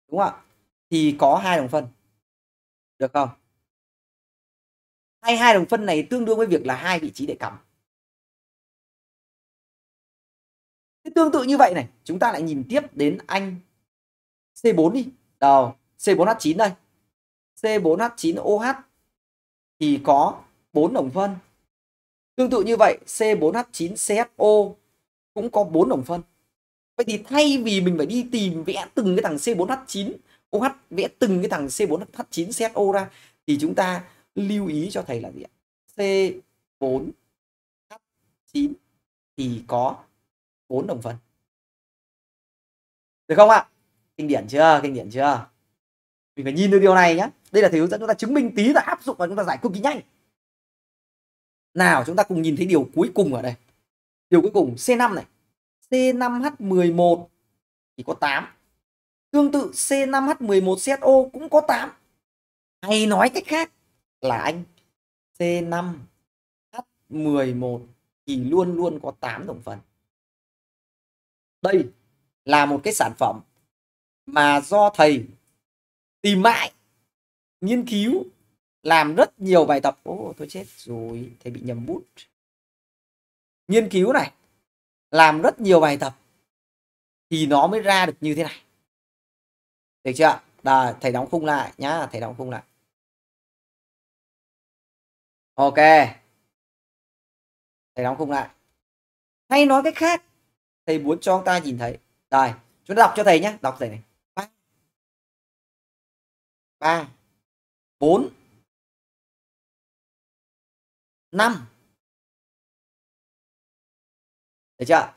đúng không ạ? Thì có hai đồng phân. Được không? Hay hai đồng phân này tương đương với việc là hai vị trí để cắm. Thế tương tự như vậy này, chúng ta lại nhìn tiếp đến anh C4 đi. Đầu C4H9 đây. C4H9OH thì có bốn đồng phân. Tương tự như vậy c 4 h 9 CFO cũng có bốn đồng phân vậy thì thay vì mình phải đi tìm vẽ từng cái thằng C4H9 OH vẽ từng cái thằng C4H9 CSO ra thì chúng ta lưu ý cho thầy là gì ạ C4H9 thì có bốn đồng phân được không ạ kinh điển chưa kinh điển chưa mình phải nhìn được điều này nhé đây là thầy hướng dẫn chúng ta chứng minh tí là áp dụng và chúng ta giải cực kỳ nhanh nào chúng ta cùng nhìn thấy điều cuối cùng ở đây điều cuối cùng C5 này C5H11 thì có 8 tương tự C5H11CO cũng có 8 hay nói cách khác là anh C5H11 thì luôn luôn có 8 đồng phần đây là một cái sản phẩm mà do thầy tìm mãi nghiên cứu làm rất nhiều bài tập ô tôi chết rồi thầy bị nhầm bút nghiên cứu này làm rất nhiều bài tập thì nó mới ra được như thế này được chưa Đà, thầy đóng khung lại nhá thầy đóng khung lại ok thầy đóng khung lại hay nói cách khác thầy muốn cho ông ta nhìn thấy rồi chúng ta đọc cho thầy nhé đọc thầy này ba ba bốn năm được chưa?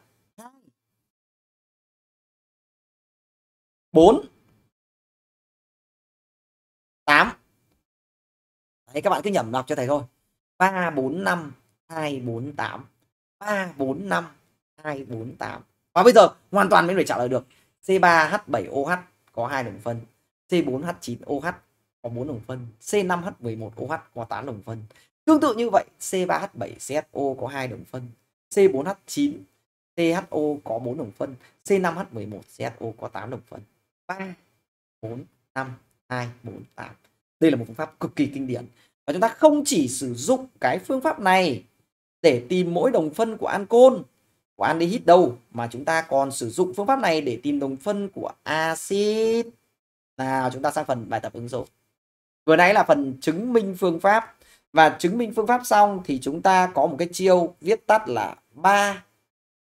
4 8 Đấy các bạn cứ nhẩm đọc cho thầy thôi 3 4 5 2 4 8 3 4 5 2 4 8 Và bây giờ hoàn toàn mới phải trả lời được C3H7OH có hai đồng phân C4H9OH có 4 đồng phân, C5H11OH có 8 đồng phân. Tương tự như vậy, C3H7CSO có 2 đồng phân, C4H9 CHO có 4 đồng phân, C5H11, CHO có 8 đồng phân. 3 4 5 2 4 8. Đây là một phương pháp cực kỳ kinh điển. Và chúng ta không chỉ sử dụng cái phương pháp này để tìm mỗi đồng phân của ancol của aldehyde đâu mà chúng ta còn sử dụng phương pháp này để tìm đồng phân của axit. Nào, chúng ta sang phần bài tập ứng dụng. Vừa nãy là phần chứng minh phương pháp và chứng minh phương pháp xong thì chúng ta có một cái chiêu viết tắt là 3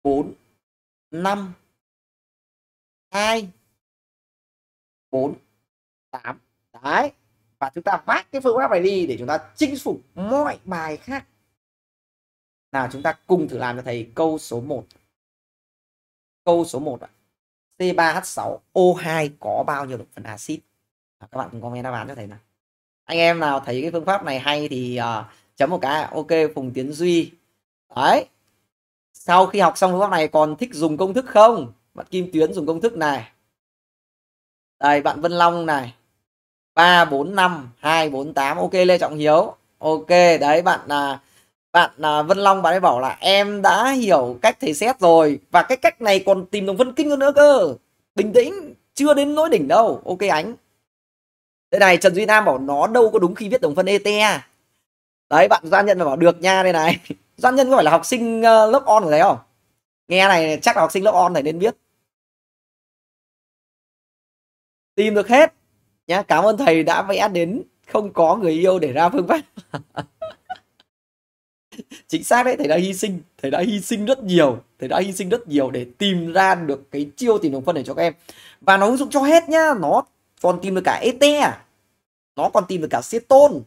4 5 2 4 8 đấy và chúng ta vác cái phương pháp này đi để chúng ta chinh phục mọi bài khác nào chúng ta cùng thử làm cho thầy câu số 1 câu số 1 C3H6O2 có bao nhiêu thành phần axit à, các bạn cùng comment đáp án cho thầy nào anh em nào thấy cái phương pháp này hay thì uh, chấm một cái ok Phùng Tiến Duy đấy sau khi học xong phương pháp này còn thích dùng công thức không bạn kim tuyến dùng công thức này đây bạn vân long này ba bốn năm hai bốn tám ok lê trọng hiếu ok đấy bạn là bạn là Vân Long bạn ấy bảo là em đã hiểu cách thầy xét rồi và cái cách này còn tìm đồng phân kinh hơn nữa cơ bình tĩnh chưa đến nỗi đỉnh đâu ok ánh đây này Trần Duy Nam bảo nó đâu có đúng khi viết đồng phân ET đấy bạn ra nhận là bảo được nha đây này [laughs] Doãn Nhân có phải là học sinh ờ, lớp on ở đấy không? Nghe này chắc là học sinh lớp on này nên biết. Tìm được hết. Nhá, cảm ơn thầy đã vẽ đến không có người yêu để ra phương pháp. [laughs] Chính xác đấy, thầy đã hy sinh, thầy đã hy sinh rất nhiều, thầy đã hy sinh rất nhiều để tìm ra được cái chiêu tìm đồng phân này cho các em. Và nó ứng dụng cho hết nhá, nó còn tìm được cả ET e à. Nó còn tìm được cả Ceton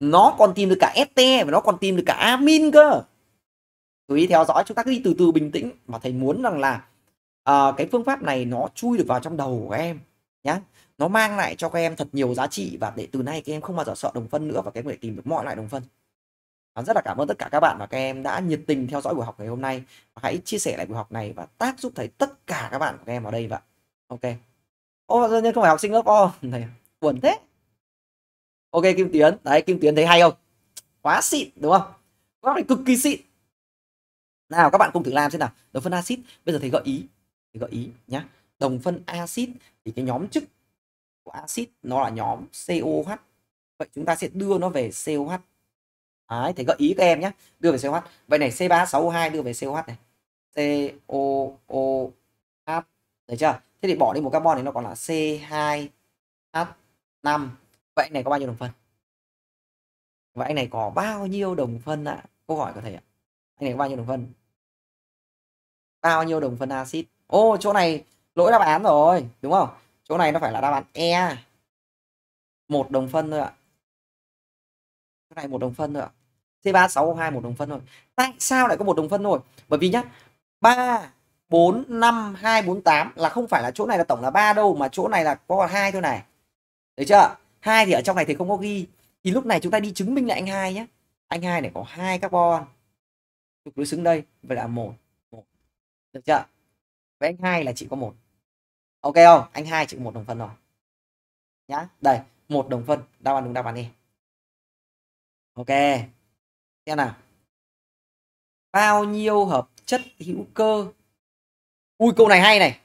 nó còn tìm được cả ST và nó còn tìm được cả amin cơ chú ý theo dõi chúng ta cứ đi từ từ bình tĩnh mà thầy muốn rằng là uh, cái phương pháp này nó chui được vào trong đầu của em nhá nó mang lại cho các em thật nhiều giá trị và để từ nay các em không bao giờ sợ đồng phân nữa và các em có thể tìm được mọi loại đồng phân và rất là cảm ơn tất cả các bạn và các em đã nhiệt tình theo dõi buổi học ngày hôm nay và hãy chia sẻ lại buổi học này và tác giúp thầy tất cả các bạn của các em vào đây vậy ok ô nhân không phải học sinh lớp o [laughs] này buồn thế ok kim tuyến đấy kim tuyến thấy hay không quá xịn đúng không quá phải cực kỳ xịn nào các bạn cùng thử làm xem nào đồng phân axit bây giờ thầy gợi ý thầy gợi ý nhá đồng phân axit thì cái nhóm chức của axit nó là nhóm COH vậy chúng ta sẽ đưa nó về COH Đấy, thầy gợi ý các em nhé đưa về COH vậy này c 3 h o 2 đưa về COH này COOH thấy chưa thế thì bỏ đi một carbon thì nó còn là C2H5 vậy này có bao nhiêu đồng phân vậy này có bao nhiêu đồng phân ạ à? câu hỏi của thầy ạ anh này có bao nhiêu đồng phân bao nhiêu đồng phân axit ô chỗ này lỗi đáp án rồi đúng không chỗ này nó phải là đáp án e một đồng phân thôi ạ chỗ này một đồng phân thôi ạ c ba sáu hai một đồng phân thôi tại sao lại có một đồng phân thôi bởi vì nhá ba bốn năm hai bốn tám là không phải là chỗ này là tổng là ba đâu mà chỗ này là có hai thôi này thấy chưa hai thì ở trong này thì không có ghi thì lúc này chúng ta đi chứng minh lại anh hai nhé anh hai này có hai carbon trục đối xứng đây vậy là một một được chưa với anh hai là chỉ có một ok không anh hai chỉ có một đồng phân rồi nhá đây một đồng phân đáp án đúng đáp án đi ok xem nào bao nhiêu hợp chất hữu cơ ui câu này hay này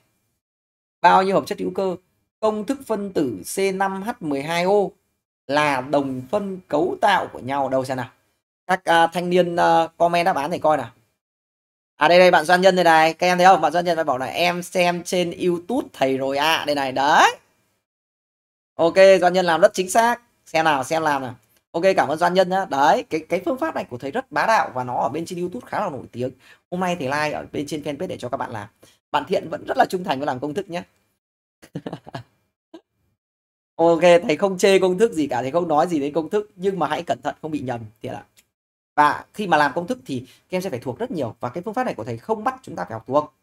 bao nhiêu hợp chất hữu cơ công thức phân tử C5H12O là đồng phân cấu tạo của nhau đâu xem nào. Các uh, thanh niên uh, comment đáp án để coi nào. À đây đây bạn doanh nhân đây này, các em thấy không? Bạn doanh nhân phải bảo là em xem trên YouTube thầy rồi ạ, à. đây này đấy. Ok, doanh nhân làm rất chính xác. Xem nào, xem làm nào. Ok, cảm ơn doanh nhân nhá. Đấy, cái cái phương pháp này của thầy rất bá đạo và nó ở bên trên YouTube khá là nổi tiếng. Hôm nay thì like ở bên trên fanpage để cho các bạn làm. Bạn Thiện vẫn rất là trung thành với làm công thức nhé. [laughs] ok thầy không chê công thức gì cả thầy không nói gì đến công thức nhưng mà hãy cẩn thận không bị nhầm thì ạ và khi mà làm công thức thì các em sẽ phải thuộc rất nhiều và cái phương pháp này của thầy không bắt chúng ta phải học thuộc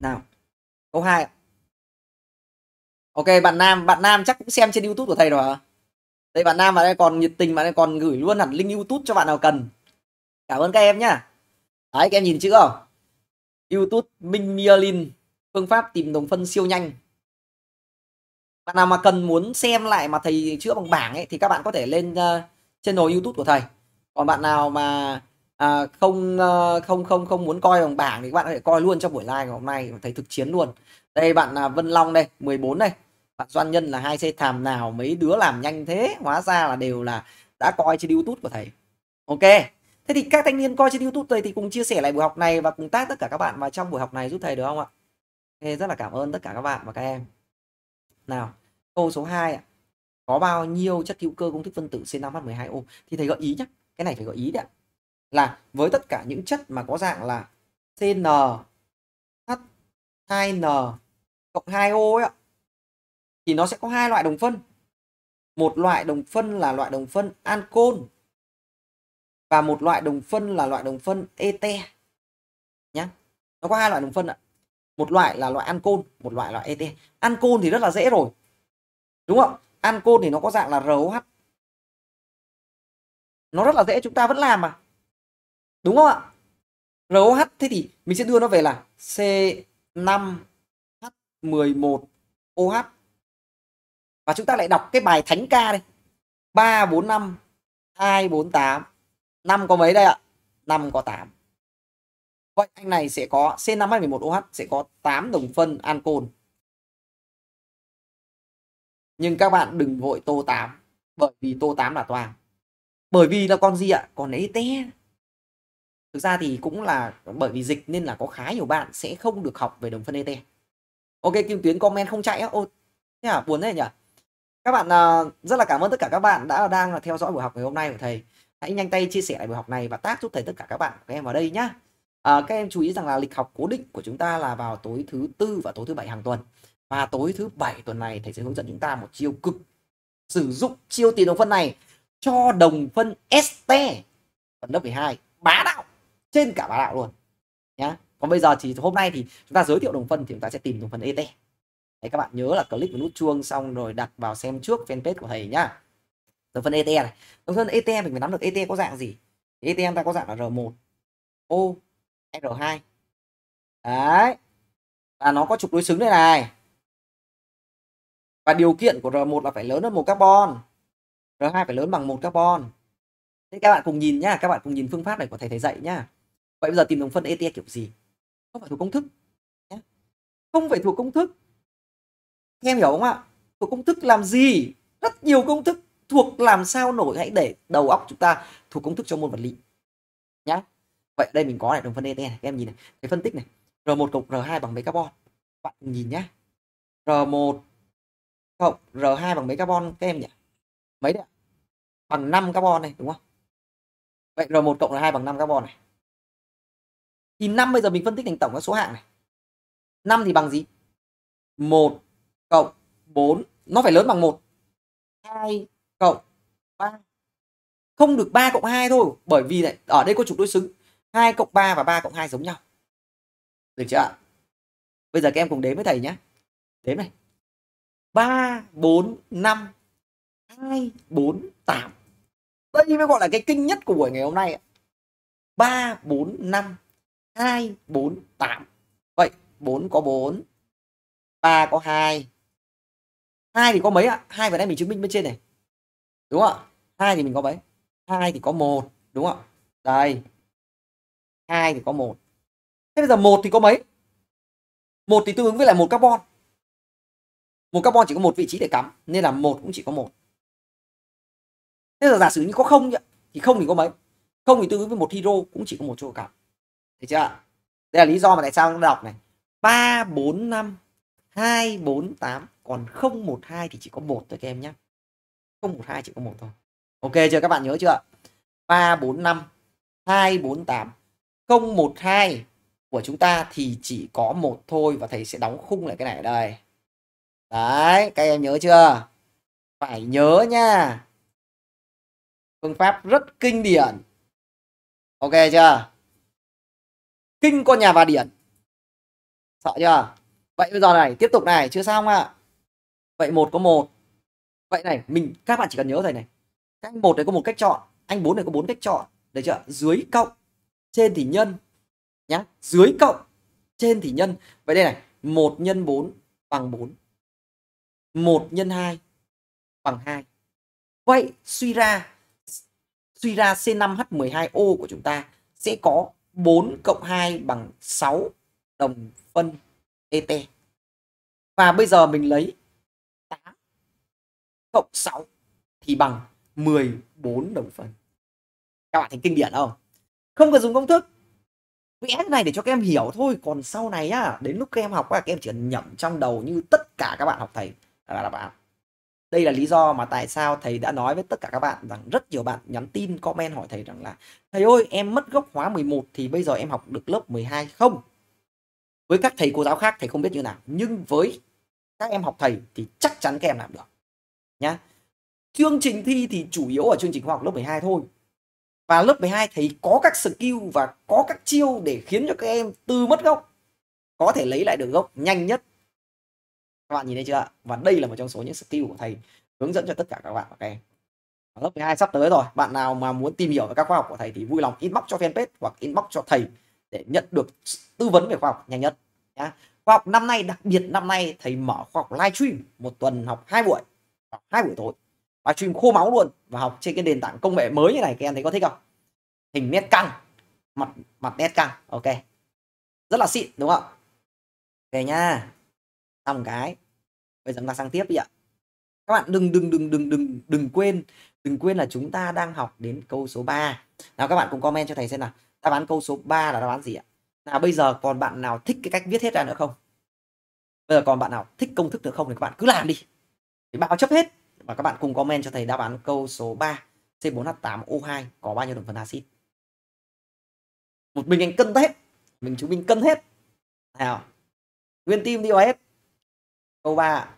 nào câu 2 ok bạn nam bạn nam chắc cũng xem trên youtube của thầy rồi hả đây bạn nam mà đây còn nhiệt tình bạn còn gửi luôn hẳn link youtube cho bạn nào cần cảm ơn các em nhá đấy các em nhìn chữ không youtube minh myelin phương pháp tìm đồng phân siêu nhanh bạn nào mà cần muốn xem lại mà thầy chữa bằng bảng ấy thì các bạn có thể lên uh, ờ, channel youtube của thầy còn bạn nào mà à, không ờ, không không không muốn coi bằng bảng thì các bạn có thể coi luôn trong buổi live ngày hôm nay thấy thực chiến luôn đây bạn là Vân Long đây 14 đây bạn doanh Nhân là hai xe thàm nào mấy đứa làm nhanh thế hóa ra là đều là đã coi trên YouTube của thầy ok thế thì các thanh niên coi trên YouTube thầy thì cùng chia sẻ lại buổi học này và cùng tác tất cả các bạn vào trong buổi học này giúp thầy được không ạ okay, rất là cảm ơn tất cả các bạn và các em nào, câu số 2 ạ. Có bao nhiêu chất hữu cơ công thức phân tử C5H12O? Thì thầy gợi ý nhé. Cái này phải gợi ý đấy ạ. Là với tất cả những chất mà có dạng là CnH2n cộng 2O ấy ạ. Thì nó sẽ có hai loại đồng phân. Một loại đồng phân là loại đồng phân ancol và một loại đồng phân là loại đồng phân ete nhé nó có hai loại đồng phân ạ một loại là loại ancol một loại loại et ancol thì rất là dễ rồi đúng không ancol thì nó có dạng là roh nó rất là dễ chúng ta vẫn làm mà đúng không ạ roh thế thì mình sẽ đưa nó về là c 5 h 11 oh và chúng ta lại đọc cái bài thánh ca đây 3 4 5 2 4 8 5 có mấy đây ạ 5 có 8 Vậy anh này sẽ có C5H11OH sẽ có 8 đồng phân ancol. Nhưng các bạn đừng vội tô 8 bởi vì tô 8 là toàn. Bởi vì là con gì ạ? Con ấy té. Thực ra thì cũng là bởi vì dịch nên là có khá nhiều bạn sẽ không được học về đồng phân ET. Ok, Kim Tuyến comment không chạy á. Ô, thế à, buồn thế nhỉ? Các bạn à, rất là cảm ơn tất cả các bạn đã đang là theo dõi buổi học ngày hôm nay của thầy. Hãy nhanh tay chia sẻ lại buổi học này và tác giúp thầy tất cả các bạn các em vào đây nhá à, các em chú ý rằng là lịch học cố định của chúng ta là vào tối thứ tư và tối thứ bảy hàng tuần và tối thứ bảy tuần này thầy sẽ hướng dẫn chúng ta một chiêu cực sử dụng chiêu tiền đồng phân này cho đồng phân ST phần lớp 12 bá đạo trên cả bá đạo luôn nhá còn bây giờ thì hôm nay thì chúng ta giới thiệu đồng phân thì chúng ta sẽ tìm đồng phân ET Đấy, các bạn nhớ là click vào nút chuông xong rồi đặt vào xem trước fanpage của thầy nhá đồng phân ET này đồng phân ET mình phải nắm được ET có dạng gì ET em ta có dạng là R1 O R2 đấy là nó có trục đối xứng đây này và điều kiện của R1 là phải lớn hơn một carbon R2 phải lớn bằng một carbon thế các bạn cùng nhìn nhá các bạn cùng nhìn phương pháp này của thầy thầy dạy nhá vậy bây giờ tìm đồng phân ETS e kiểu gì không phải thuộc công thức nhá. không phải thuộc công thức em hiểu không ạ thuộc công thức làm gì rất nhiều công thức thuộc làm sao nổi hãy để đầu óc chúng ta thuộc công thức cho môn vật lý nhá vậy đây mình có lại đồng phân ET e này các em nhìn này cái phân tích này R1 cộng R2 bằng mấy carbon bạn nhìn nhá R1 cộng R2 bằng mấy carbon các em nhỉ mấy đấy bằng 5 carbon này đúng không vậy R1 cộng R2 bằng 5 carbon này thì 5 bây giờ mình phân tích thành tổng các số hạng này 5 thì bằng gì 1 cộng 4 nó phải lớn bằng 1 2 cộng 3 không được 3 cộng 2 thôi bởi vì này ở đây có trục đối xứng 2 cộng 3 và 3 cộng 2 giống nhau. Được chưa ạ? Bây giờ các em cùng đếm với thầy nhé. Đếm này. 3, 4, 5, 2, 4, 8. Đây mới gọi là cái kinh nhất của buổi ngày hôm nay. Ạ. 3, 4, 5, 2, 4, 8. Vậy 4 có 4, 3 có 2. 2 thì có mấy ạ? 2 vừa nãy mình chứng minh bên trên này. Đúng không ạ? 2 thì mình có mấy? 2 thì có 1, đúng không ạ? Đây, hai thì có một thế bây giờ một thì có mấy một thì tương ứng với lại một carbon một carbon chỉ có một vị trí để cắm nên là một cũng chỉ có một thế là giả sử như có không nhỉ? thì không thì có mấy không thì tương ứng với một hydro cũng chỉ có một chỗ cắm thấy chưa đây là lý do mà tại sao nó đọc này ba bốn năm hai bốn tám còn không một hai thì chỉ có một thôi các em nhé không một hai chỉ có một thôi ok chưa các bạn nhớ chưa ba bốn năm hai bốn tám 012 của chúng ta thì chỉ có một thôi và thầy sẽ đóng khung lại cái này ở đây. Đấy, các em nhớ chưa? Phải nhớ nha. Phương pháp rất kinh điển. Ok chưa? Kinh con nhà và điển. Sợ chưa? Vậy bây giờ này, tiếp tục này, chưa xong ạ. À. Vậy một có một. Vậy này, mình các bạn chỉ cần nhớ thầy này. Các anh một này có một cách chọn, anh bốn này có bốn cách chọn, được chưa? Dưới cộng trên thì nhân nhá, dưới cộng trên thì nhân. Vậy đây này, 1 nhân 4 bằng 4. 1 nhân 2 bằng 2. Vậy suy ra suy ra C5H12O của chúng ta sẽ có 4 cộng 2 bằng 6 đồng phân ET. Và bây giờ mình lấy 8 cộng 6 thì bằng 14 đồng phân. Các bạn thấy kinh điển không? không cần dùng công thức vẽ thế này để cho các em hiểu thôi còn sau này á đến lúc các em học các em chỉ cần nhẩm trong đầu như tất cả các bạn học thầy là các bạn đây là lý do mà tại sao thầy đã nói với tất cả các bạn rằng rất nhiều bạn nhắn tin comment hỏi thầy rằng là thầy ơi em mất gốc khóa 11 thì bây giờ em học được lớp 12 không với các thầy cô giáo khác thầy không biết như nào nhưng với các em học thầy thì chắc chắn các em làm được nhá chương trình thi thì chủ yếu ở chương trình khoa học lớp 12 thôi và lớp 12 thầy có các skill và có các chiêu để khiến cho các em từ mất gốc có thể lấy lại được gốc nhanh nhất các bạn nhìn thấy chưa và đây là một trong số những skill của thầy hướng dẫn cho tất cả các bạn các em và lớp 12 sắp tới rồi bạn nào mà muốn tìm hiểu về các khoa học của thầy thì vui lòng inbox cho fanpage hoặc inbox cho thầy để nhận được tư vấn về khoa học nhanh nhất nhá khoa học năm nay đặc biệt năm nay thầy mở khoa học livestream một tuần học hai buổi hai buổi tối livestream khô máu luôn và học trên cái nền tảng công nghệ mới như này các em thấy có thích không hình nét căng mặt mặt nét căng ok rất là xịn đúng không về nha xong cái bây giờ chúng ta sang tiếp đi ạ các bạn đừng đừng đừng đừng đừng đừng quên đừng quên là chúng ta đang học đến câu số 3 nào các bạn cùng comment cho thầy xem nào đáp án câu số 3 là đáp án gì ạ nào bây giờ còn bạn nào thích cái cách viết hết ra nữa không bây giờ còn bạn nào thích công thức nữa không thì các bạn cứ làm đi để bao chấp hết và các bạn cùng comment cho thầy đáp án câu số 3 C4H8O2 có bao nhiêu thành phần axit một mình anh cân hết mình chứng mình cân hết nào nguyên tim đi vào hết câu 3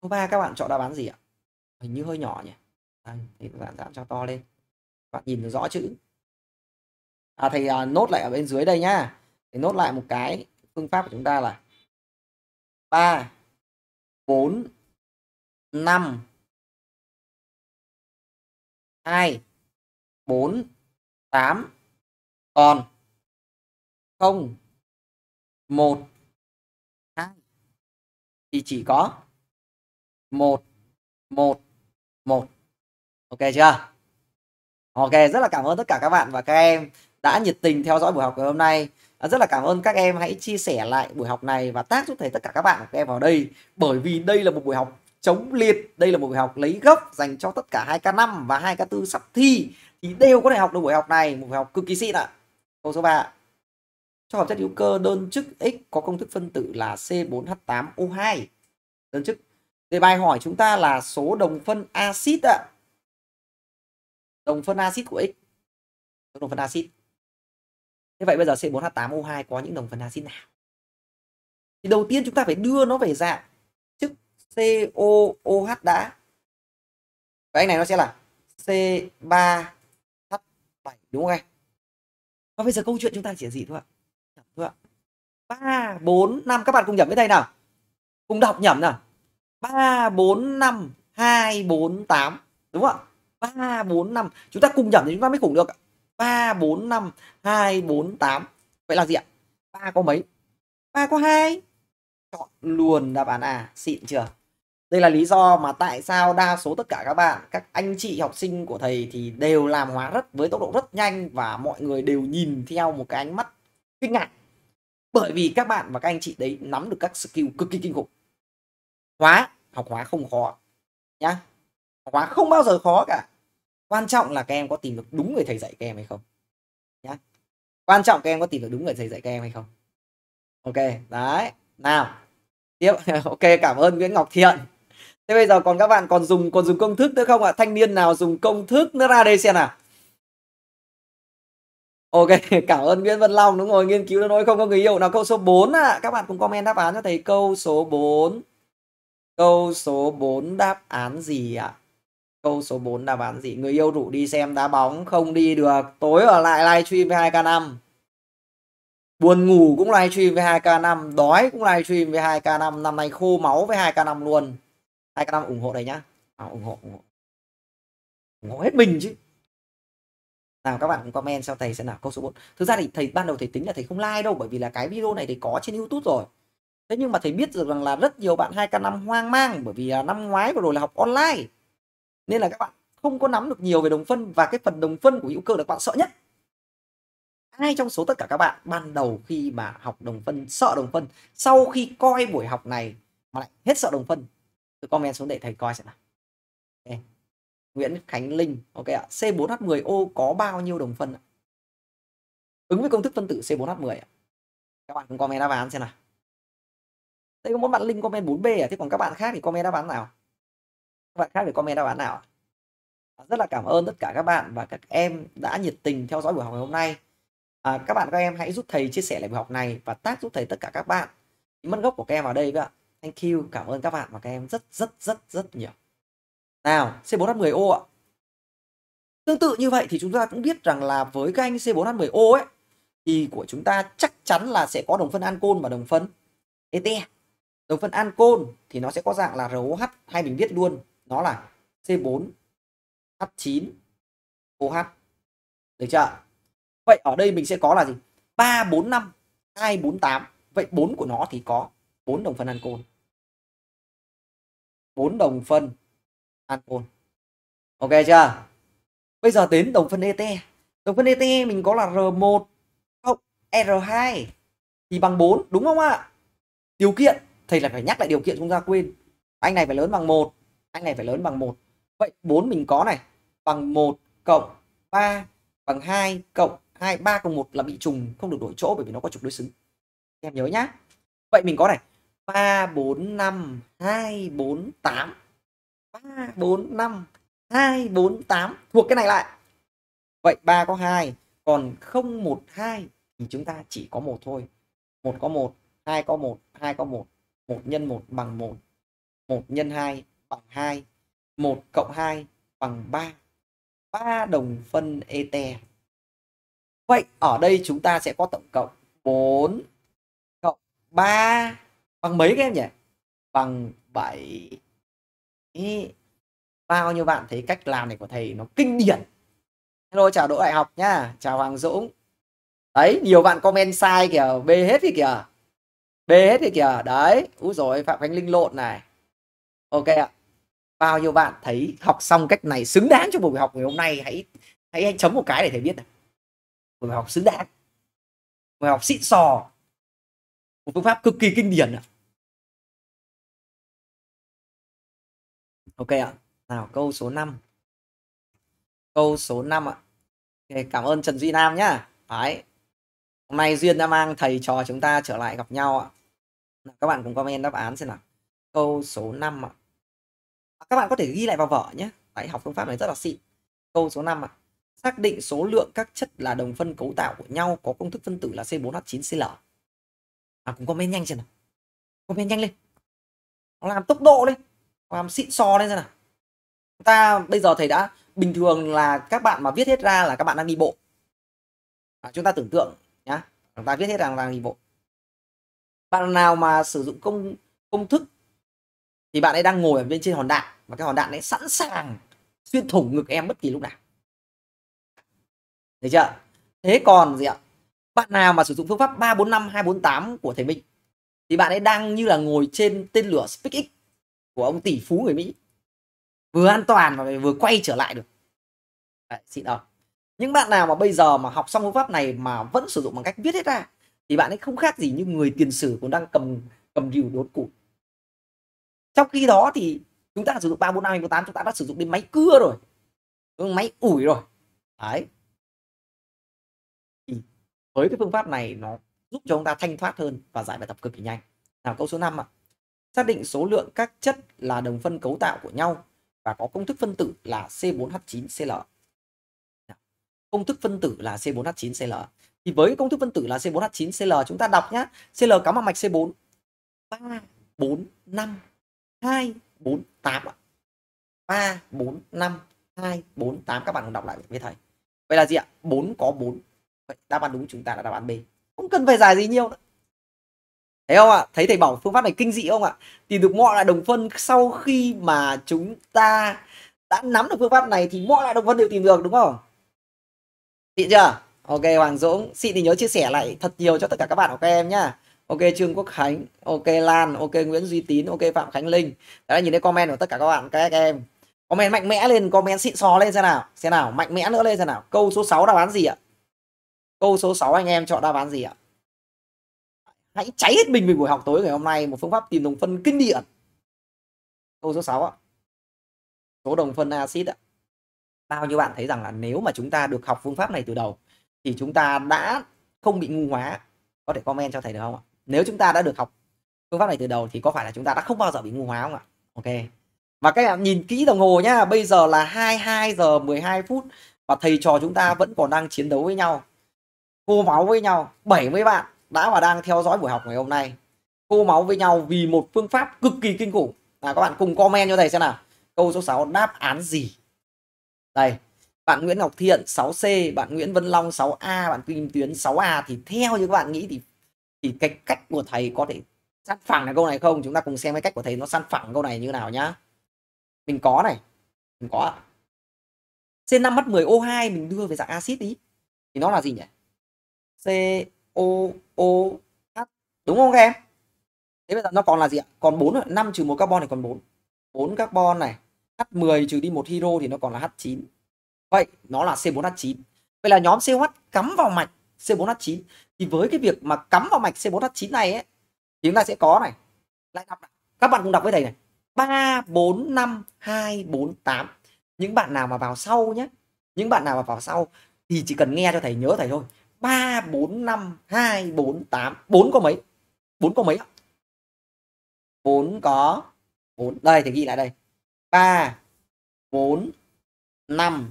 câu 3 các bạn chọn đáp án gì ạ hình như hơi nhỏ nhỉ à, thì bạn giảm cho to lên bạn nhìn được rõ chữ à, thầy à, nốt lại ở bên dưới đây nhá thầy nốt lại một cái phương pháp của chúng ta là 3 4 5 2 4 8 còn 0 1 2 thì chỉ có 1 1 1 Ok chưa? Ok, rất là cảm ơn tất cả các bạn và các em đã nhiệt tình theo dõi buổi học ngày hôm nay. À, rất là cảm ơn các em hãy chia sẻ lại buổi học này và tác giúp thầy tất cả các bạn của các em vào đây bởi vì đây là một buổi học chống liệt đây là một buổi học lấy gốc dành cho tất cả hai k 5 và hai k 4 sắp thi thì đều có thể học được buổi học này một buổi học cực kỳ xịn ạ à. câu số 3 cho hợp chất hữu cơ đơn chức x có công thức phân tử là C4H8O2 đơn chức đề bài hỏi chúng ta là số đồng phân axit ạ à. đồng phân axit của x số đồng phân axit thế vậy bây giờ C4H8O2 có những đồng phân axit nào thì đầu tiên chúng ta phải đưa nó về dạng COOH đã và anh này nó sẽ là C3H7 đúng không anh và bây giờ câu chuyện chúng ta chỉ gì thôi ạ thôi ạ ba bốn năm các bạn cùng nhẩm với đây nào cùng đọc nhẩm nào ba bốn năm hai bốn tám đúng không ạ ba bốn năm chúng ta cùng nhẩm thì chúng ta mới khủng được ba bốn năm hai bốn tám vậy là gì ạ ba có mấy ba có hai chọn luôn đáp án A xịn chưa đây là lý do mà tại sao đa số tất cả các bạn, các anh chị học sinh của thầy thì đều làm hóa rất với tốc độ rất nhanh và mọi người đều nhìn theo một cái ánh mắt kinh ngạc. Bởi vì các bạn và các anh chị đấy nắm được các skill cực kỳ kinh khủng. Hóa, học hóa không khó nhá. Học hóa không bao giờ khó cả. Quan trọng là các em có tìm được đúng người thầy dạy các em hay không. Nhá. Quan trọng các em có tìm được đúng người thầy dạy các em hay không. Ok, đấy. Nào, tiếp [laughs] ok cảm ơn nguyễn ngọc thiện thế bây giờ còn các bạn còn dùng còn dùng công thức nữa không ạ à? thanh niên nào dùng công thức nữa ra đây xem nào Ok, [laughs] cảm ơn Nguyễn Văn Long đúng rồi, nghiên cứu nó nói không có người yêu nào câu số 4 ạ. À. Các bạn cùng comment đáp án cho thầy câu số 4. Câu số 4 đáp án gì ạ? À? Câu số 4 đáp án gì? Người yêu rủ đi xem đá bóng không đi được, tối ở lại livestream với 2K5. Buồn ngủ cũng livestream với 2K5, đói cũng livestream với 2K5, năm nay khô máu với 2K5 luôn hai các năm ủng hộ này nhá à, ủng hộ ủng hộ ủng hộ hết mình chứ nào các bạn cũng comment sau thầy sẽ nào câu số 4 thực ra thì thầy ban đầu thầy tính là thầy không like đâu bởi vì là cái video này thì có trên youtube rồi thế nhưng mà thầy biết được rằng là rất nhiều bạn hai k năm hoang mang bởi vì à, năm ngoái vừa rồi là học online nên là các bạn không có nắm được nhiều về đồng phân và cái phần đồng phân của hữu cơ là các bạn sợ nhất ai trong số tất cả các bạn ban đầu khi mà học đồng phân sợ đồng phân sau khi coi buổi học này mà lại hết sợ đồng phân Tôi comment xuống để thầy coi xem nào. Okay. Nguyễn Khánh Linh, ok ạ. C4H10O có bao nhiêu đồng phân ạ? Ứng với công thức phân tử C4H10 ạ. Các bạn cùng comment đáp án xem nào. Đây có một bạn Linh comment 4B à, thế còn các bạn khác thì comment đáp án nào? Các bạn khác thì comment đáp án nào? À, rất là cảm ơn tất cả các bạn và các em đã nhiệt tình theo dõi buổi học ngày hôm nay. À, các bạn các em hãy giúp thầy chia sẻ lại buổi học này và tác giúp thầy tất cả các bạn. Mất gốc của các em vào đây các bạn. Thank you, cảm ơn các bạn và các em rất rất rất rất nhiều. Nào, C4H10O ạ. Tương tự như vậy thì chúng ta cũng biết rằng là với các anh C4H10O ấy thì của chúng ta chắc chắn là sẽ có đồng phân ancol và đồng phân ete. Đồng phân ancol thì nó sẽ có dạng là ROH hay mình viết luôn nó là C4H9OH. Được chưa? Vậy ở đây mình sẽ có là gì? 345 248. Vậy 4 của nó thì có 4 đồng phân ancol 4 đồng phân ancol ok chưa bây giờ đến đồng phân ET đồng phân ET mình có là R1 không R2 thì bằng 4 đúng không ạ điều kiện thầy lại phải nhắc lại điều kiện chúng ta quên anh này phải lớn bằng 1 anh này phải lớn bằng 1 vậy 4 mình có này bằng 1 cộng 3 bằng 2 cộng 2 3 cộng 1 là bị trùng không được đổi chỗ bởi vì nó có trục đối xứng em nhớ nhá vậy mình có này ba bốn năm hai bốn tám ba bốn năm hai bốn tám thuộc cái này lại vậy ba có hai còn không một hai thì chúng ta chỉ có một thôi một có một hai có một hai có một một nhân một bằng một một nhân hai bằng hai một cộng hai bằng ba ba đồng phân ete vậy ở đây chúng ta sẽ có tổng cộng 4 cộng 3 bằng mấy các nhỉ bằng 7 Ý, bao nhiêu bạn thấy cách làm này của thầy nó kinh điển hello chào đỗ đại học nhá chào hoàng dũng đấy nhiều bạn comment sai kìa bê hết thì kìa bê hết thì kìa đấy úi rồi phạm khánh linh lộn này ok ạ bao nhiêu bạn thấy học xong cách này xứng đáng cho buổi học ngày hôm nay hãy hãy, hãy chấm một cái để thầy biết này buổi học xứng đáng buổi học xịn sò một phương pháp cực kỳ kinh điển ạ ok ạ nào câu số 5 câu số 5 ạ okay, cảm ơn Trần Duy Nam nhá đấy hôm nay duyên đã mang thầy trò chúng ta trở lại gặp nhau ạ các bạn cùng comment đáp án xem nào câu số 5 ạ à, các bạn có thể ghi lại vào vở nhé đấy học phương pháp này rất là xịn câu số 5 ạ xác định số lượng các chất là đồng phân cấu tạo của nhau có công thức phân tử là C4H9Cl à, cũng comment nhanh xem nào comment nhanh lên nó làm tốc độ lên làm xịn sò lên xem nào chúng ta bây giờ thầy đã bình thường là các bạn mà viết hết ra là các bạn đang đi bộ à, chúng ta tưởng tượng nhá chúng ta viết hết rằng đang đi bộ bạn nào mà sử dụng công công thức thì bạn ấy đang ngồi ở bên trên hòn đạn và cái hòn đạn ấy sẵn sàng xuyên thủng ngực em bất kỳ lúc nào thấy chưa thế còn gì ạ bạn nào mà sử dụng phương pháp 345 248 của thầy Minh thì bạn ấy đang như là ngồi trên tên lửa SpaceX của ông tỷ phú người Mỹ vừa an toàn và vừa quay trở lại được Đấy, xịn không những bạn nào mà bây giờ mà học xong phương pháp này mà vẫn sử dụng bằng cách viết hết ra thì bạn ấy không khác gì như người tiền sử cũng đang cầm cầm rìu đốt củi trong khi đó thì chúng ta sử dụng ba bốn năm bốn tám chúng ta đã sử dụng đến máy cưa rồi máy ủi rồi đấy với cái phương pháp này nó giúp cho chúng ta thanh thoát hơn và giải bài tập cực kỳ nhanh nào câu số 5 ạ xác định số lượng các chất là đồng phân cấu tạo của nhau và có công thức phân tử là C4H9Cl công thức phân tử là C4H9Cl thì với công thức phân tử là C4H9Cl chúng ta đọc nhá Cl cắm vào mạch C4 3 4 5 2 4 8 ạ. 3 4 5 2 4 8 các bạn cùng đọc lại với thầy. Vậy là gì ạ? 4 có 4 Vậy đáp án đúng chúng ta là đáp án B. Không cần phải giải gì nhiều. Nữa. Thấy không ạ? Thấy thầy bảo phương pháp này kinh dị không ạ? Tìm được mọi loại đồng phân sau khi mà chúng ta đã nắm được phương pháp này thì mọi loại đồng phân đều tìm được đúng không? Xịn chưa? Ok Hoàng Dũng, xịn thì nhớ chia sẻ lại thật nhiều cho tất cả các bạn của các em nhá. Ok Trương Quốc Khánh, ok Lan, ok Nguyễn Duy Tín, ok Phạm Khánh Linh. đã nhìn thấy comment của tất cả các bạn các, các em. Comment mạnh mẽ lên, comment xịn xò lên xem nào. Xem nào, mạnh mẽ nữa lên xem nào. Câu số 6 đáp án gì ạ? Câu số 6 anh em chọn đáp án gì ạ? Hãy cháy hết mình về buổi học tối ngày hôm nay một phương pháp tìm đồng phân kinh điển. Câu số 6 ạ. Số đồng phân axit ạ. Bao nhiêu bạn thấy rằng là nếu mà chúng ta được học phương pháp này từ đầu thì chúng ta đã không bị ngu hóa. Có thể comment cho thầy được không ạ? Nếu chúng ta đã được học phương pháp này từ đầu thì có phải là chúng ta đã không bao giờ bị ngu hóa không ạ? Ok. Và các bạn nhìn kỹ đồng hồ nhá, bây giờ là 22 giờ 12 phút và thầy trò chúng ta vẫn còn đang chiến đấu với nhau Hô máu với nhau 70 bạn đã và đang theo dõi buổi học ngày hôm nay. Hô máu với nhau vì một phương pháp cực kỳ kinh khủng. Là các bạn cùng comment cho thầy xem nào. Câu số 6 đáp án gì? Đây, bạn Nguyễn Ngọc Thiện 6C, bạn Nguyễn Vân Long 6A, bạn Kim Tuyến 6A thì theo như các bạn nghĩ thì thì cái cách của thầy có thể săn phẳng là câu này không? Chúng ta cùng xem cái cách của thầy nó săn phẳng câu này như nào nhá. Mình có này. Mình có c 5 mất 10 o 2 mình đưa về dạng axit đi. Thì nó là gì nhỉ? C O O H đúng không các em thế bây giờ nó còn là gì ạ còn 4 5 trừ một carbon thì còn 4 4 carbon này H10 trừ đi một hydro thì nó còn là H9 vậy nó là C4H9 vậy là nhóm COH cắm vào mạch C4H9 thì với cái việc mà cắm vào mạch C4H9 này ấy, thì chúng ta sẽ có này lại đọc này. các bạn cùng đọc với thầy này 3 4 5 2 4 8 những bạn nào mà vào sau nhé những bạn nào mà vào sau thì chỉ cần nghe cho thầy nhớ thầy thôi 3 4 5 2 4 8 4 có mấy 4 có mấy 4 có 4 đây thì ghi lại đây 3 4 5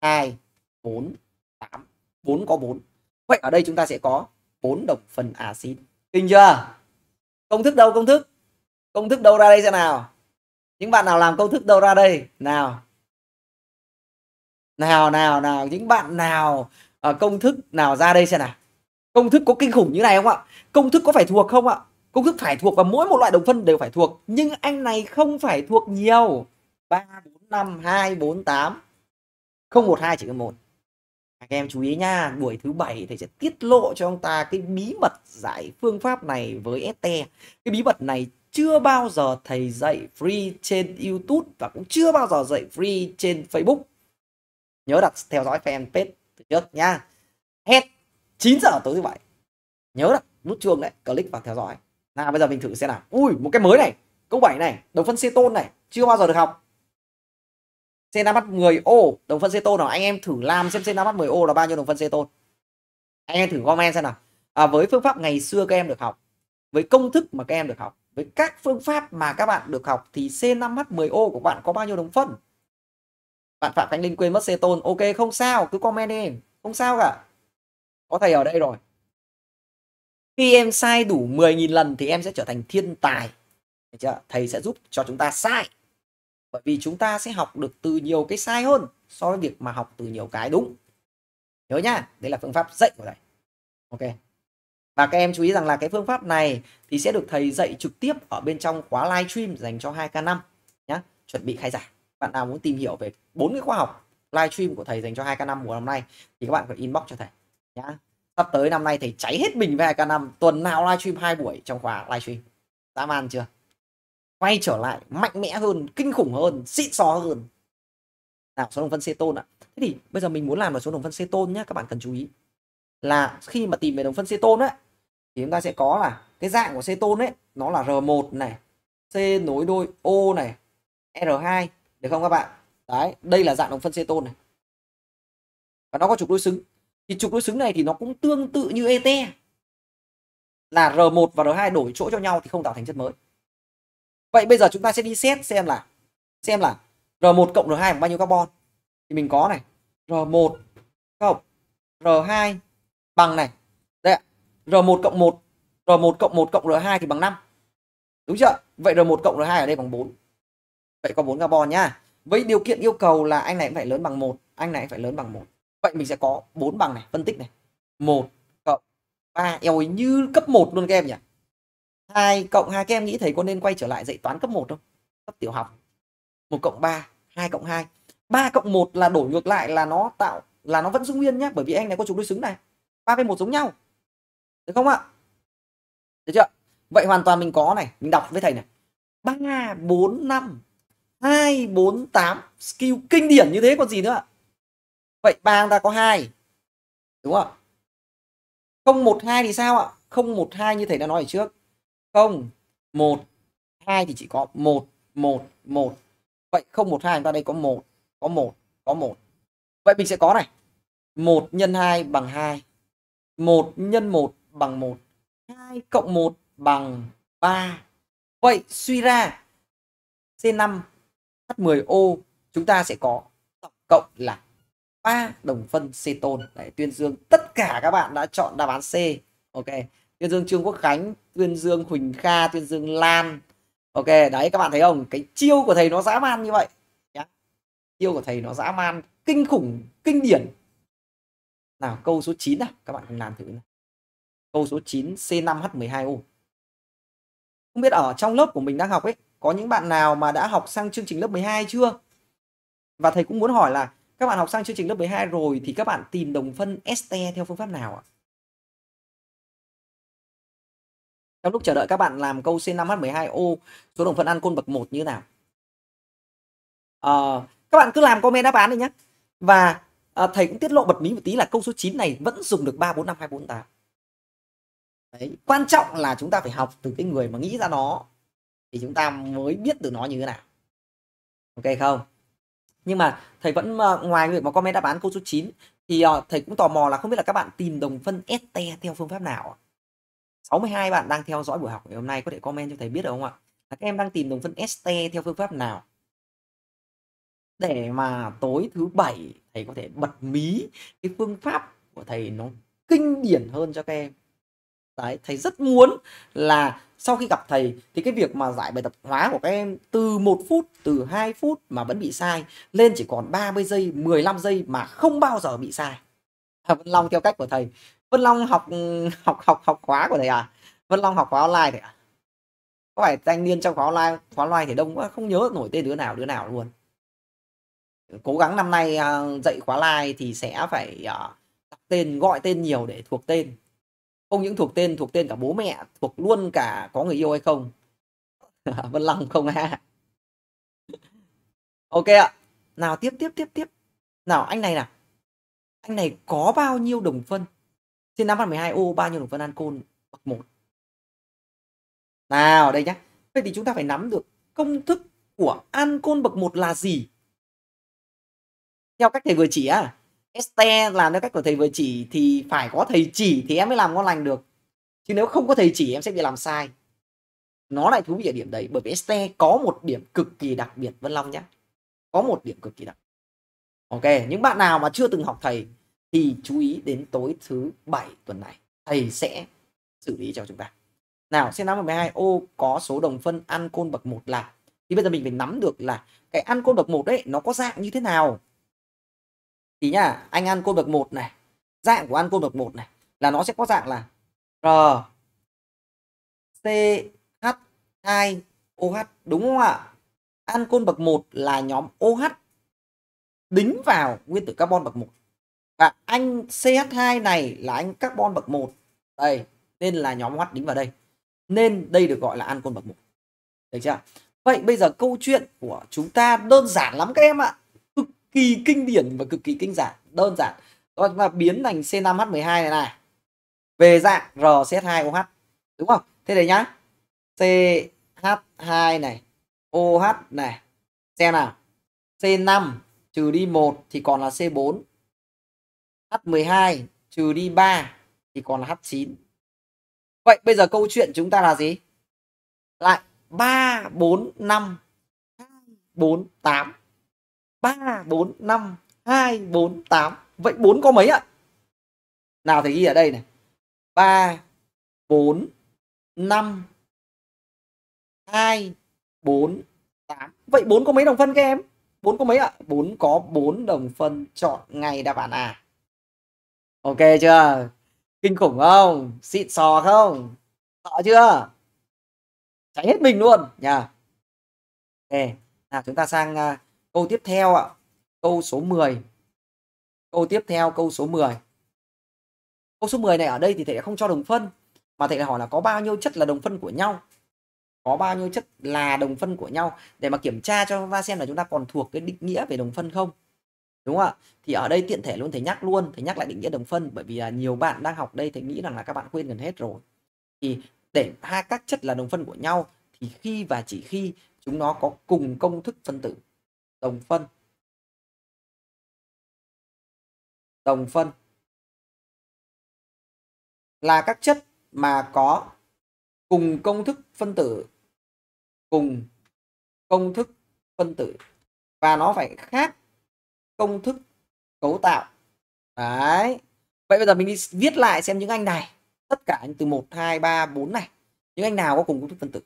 2 4 8 4 có 4 vậy ở đây chúng ta sẽ có 4 độc phần axit kinh chưa công thức đâu công thức công thức đâu ra đây sẽ nào những bạn nào làm công thức đâu ra đây nào nào nào nào những bạn nào à, công thức nào ra đây xem nào công thức có kinh khủng như này không ạ công thức có phải thuộc không ạ công thức phải thuộc và mỗi một loại đồng phân đều phải thuộc nhưng anh này không phải thuộc nhiều ba bốn năm hai bốn tám không một hai chỉ có một anh em chú ý nha buổi thứ bảy thầy sẽ tiết lộ cho ông ta cái bí mật giải phương pháp này với ST cái bí mật này chưa bao giờ thầy dạy free trên YouTube và cũng chưa bao giờ dạy free trên Facebook nhớ đặt theo dõi fanpage trước nhá hết 9 giờ tối thứ bảy nhớ đặt nút chuông đấy click vào theo dõi nào bây giờ mình thử xem nào ui một cái mới này câu 7 này đồng phân ceton này chưa bao giờ được học C5H10 ô đồng phân ceton nào anh em thử làm xem C5H10 ô là bao nhiêu đồng phân ceton anh em thử comment xem nào à, với phương pháp ngày xưa các em được học với công thức mà các em được học với các phương pháp mà các bạn được học thì C5H10O của bạn có bao nhiêu đồng phân bạn phạm khánh linh quên mất xe tôn ok không sao cứ comment đi không sao cả có thầy ở đây rồi khi em sai đủ 10.000 lần thì em sẽ trở thành thiên tài chưa? thầy sẽ giúp cho chúng ta sai bởi vì chúng ta sẽ học được từ nhiều cái sai hơn so với việc mà học từ nhiều cái đúng nhớ nhá đây là phương pháp dạy của thầy ok và các em chú ý rằng là cái phương pháp này thì sẽ được thầy dạy trực tiếp ở bên trong khóa live stream dành cho 2K5 nhá, chuẩn bị khai giảng. Bạn nào muốn tìm hiểu về bốn cái khóa học livestream của thầy dành cho 2K5 mùa năm nay thì các bạn phải inbox cho thầy nhá. Sắp tới năm nay thầy cháy hết mình với 2K5, tuần nào livestream hai buổi trong khóa livestream. Dã man chưa? Quay trở lại mạnh mẽ hơn, kinh khủng hơn, xịn xò hơn. Nào số đồng phân ceton ạ. Thế thì bây giờ mình muốn làm là số đồng phân ceton nhá, các bạn cần chú ý. Là khi mà tìm về đồng phân ceton ấy thì chúng ta sẽ có là cái dạng của ceton ấy nó là R1 này, C nối đôi O này, R2 được không các bạn? đấy đây là dạng đồng phân xê tôn này và nó có trục đối xứng thì trục đối xứng này thì nó cũng tương tự như et là r1 và r2 đổi chỗ cho nhau thì không tạo thành chất mới vậy bây giờ chúng ta sẽ đi xét xem là xem là r1 cộng r2 bằng bao nhiêu carbon thì mình có này r1 cộng r2 bằng này đây ạ r1 cộng 1 r1 cộng 1 cộng r2 thì bằng 5 đúng chưa vậy r1 cộng r2 ở đây bằng 4 vậy có 4 carbon nhá với điều kiện yêu cầu là anh này cũng phải lớn bằng một anh này phải lớn bằng một vậy mình sẽ có bốn bằng này phân tích này một cộng ba eo như cấp 1 luôn các em nhỉ hai cộng hai các em nghĩ thầy có nên quay trở lại dạy toán cấp 1 không cấp tiểu học một cộng ba hai cộng hai ba cộng một là đổi ngược lại là nó tạo là nó vẫn giữ nguyên nhá bởi vì anh này có trục đối xứng này ba với một giống nhau được không ạ được chưa vậy hoàn toàn mình có này mình đọc với thầy này ba bốn năm 2, 4, 8 skill kinh điển như thế còn gì nữa vậy bang ta có hai đúng không không một hai thì sao ạ không một hai như thầy đã nói ở trước không một hai thì chỉ có một một một vậy không một hai chúng ta đây có một có một có một vậy mình sẽ có này một nhân hai bằng hai một nhân một bằng một hai cộng một bằng ba vậy suy ra C5 H10O chúng ta sẽ có tổng cộng là 3 đồng phân ceton Đấy, tuyên dương tất cả các bạn đã chọn đáp án C. Ok. Tuyên dương Trương Quốc Khánh, Tuyên dương Huỳnh Kha, Tuyên dương Lan. Ok, đấy các bạn thấy không? Cái chiêu của thầy nó dã man như vậy. Yeah. Chiêu của thầy nó dã man, kinh khủng, kinh điển. Nào câu số 9 nào, các bạn cùng làm thử nào. Câu số 9 C5H12O. Không biết ở trong lớp của mình đang học ấy có những bạn nào mà đã học sang chương trình lớp 12 chưa và thầy cũng muốn hỏi là các bạn học sang chương trình lớp 12 rồi thì các bạn tìm đồng phân este theo phương pháp nào ạ? Trong lúc chờ đợi các bạn làm câu C5H12O số đồng phân ancol bậc 1 như thế nào? À, các bạn cứ làm comment đáp án đi nhé. Và à, thầy cũng tiết lộ bật mí một tí là câu số 9 này vẫn dùng được 3, 4, 5, 2, 4, 8. Đấy. Quan trọng là chúng ta phải học từ cái người mà nghĩ ra nó thì chúng ta mới biết được nó như thế nào ok không nhưng mà thầy vẫn ờ, ngoài việc mà comment đáp án câu số 9 thì ờ, thầy cũng tò mò là không biết là các bạn tìm đồng phân este theo phương pháp nào 62 bạn đang theo dõi buổi học ngày hôm nay có thể comment cho thầy biết được không ạ là các em đang tìm đồng phân este theo phương pháp nào để mà tối thứ bảy thầy có thể bật mí cái phương pháp của thầy nó kinh điển hơn cho các em đấy thầy rất muốn là sau khi gặp thầy thì cái việc mà giải bài tập hóa của các em từ 1 phút từ 2 phút mà vẫn bị sai lên chỉ còn 30 giây 15 giây mà không bao giờ bị sai Vân Long theo cách của thầy Vân Long học ừ, học học học khóa của thầy à Vân Long học khóa online thầy à có phải thanh niên trong khóa online khóa online thì đông quá không nhớ nổi tên đứa nào đứa nào luôn cố gắng năm nay à, dạy khóa online thì sẽ phải à, đặt tên gọi tên nhiều để thuộc tên không những thuộc tên thuộc tên cả bố mẹ thuộc luôn cả có người yêu hay không [laughs] Vân Long không ha ok ạ nào tiếp tiếp tiếp tiếp nào anh này nào anh này có bao nhiêu đồng phân trên năm 512 ô bao nhiêu đồng phân ancol bậc một nào đây nhá vậy thì chúng ta phải nắm được công thức của ancol bậc một là gì theo cách thầy vừa chỉ à este làm theo cách của thầy vừa chỉ thì phải có thầy chỉ thì em mới làm ngon lành được chứ nếu không có thầy chỉ em sẽ bị làm sai nó lại thú vị ở điểm đấy bởi vì este có một điểm cực kỳ đặc biệt vân long nhé có một điểm cực kỳ đặc biệt. ok những bạn nào mà chưa từng học thầy thì chú ý đến tối thứ bảy tuần này thầy sẽ xử lý cho chúng ta nào c năm hai ô có số đồng phân ancol bậc một là thì bây giờ mình phải nắm được là cái ancol bậc một đấy nó có dạng như thế nào thì nhá anh ăn côn bậc một này dạng của ăn côn bậc một này là nó sẽ có dạng là r c h 2 OH đúng không ạ ăn côn bậc 1 là nhóm OH đính vào nguyên tử carbon bậc 1 và anh CH2 này là anh carbon bậc 1 đây nên là nhóm OH đính vào đây nên đây được gọi là ăn côn bậc 1 được chưa Vậy bây giờ câu chuyện của chúng ta đơn giản lắm các em ạ kỳ kinh điển và cực kỳ kinh giản đơn giản đó chúng ta biến thành C5H12 này này về dạng RCH2OH đúng không thế này nhá CH2 này OH này xem nào C5 trừ đi 1 thì còn là C4 H12 trừ đi 3 thì còn là H9 vậy bây giờ câu chuyện chúng ta là gì lại 3 4 5 2 4 8 3 4 5 2 4 8 vậy 4 có mấy ạ nào thì ghi ở đây này 3 4 5 2 4 8 vậy 4 có mấy đồng phân các em 4 có mấy ạ 4 có 4 đồng phân chọn ngay đáp án A ok chưa kinh khủng không xịn sò không sợ chưa cháy hết mình luôn nha yeah. ok nào chúng ta sang uh, Câu tiếp theo ạ. Câu số 10. Câu tiếp theo câu số 10. Câu số 10 này ở đây thì thầy không cho đồng phân mà thầy hỏi là có bao nhiêu chất là đồng phân của nhau có bao nhiêu chất là đồng phân của nhau để mà kiểm tra cho chúng ta xem là chúng ta còn thuộc cái định nghĩa về đồng phân không đúng không ạ thì ở đây tiện thể luôn thầy nhắc luôn thầy nhắc lại định nghĩa đồng phân bởi vì là nhiều bạn đang học đây thầy nghĩ rằng là các bạn quên gần hết rồi thì để hai các chất là đồng phân của nhau thì khi và chỉ khi chúng nó có cùng công thức phân tử đồng phân đồng phân là các chất mà có cùng công thức phân tử cùng công thức phân tử và nó phải khác công thức cấu tạo đấy vậy bây giờ mình đi viết lại xem những anh này tất cả từ 1 2 3 4 này những anh nào có cùng công thức phân tử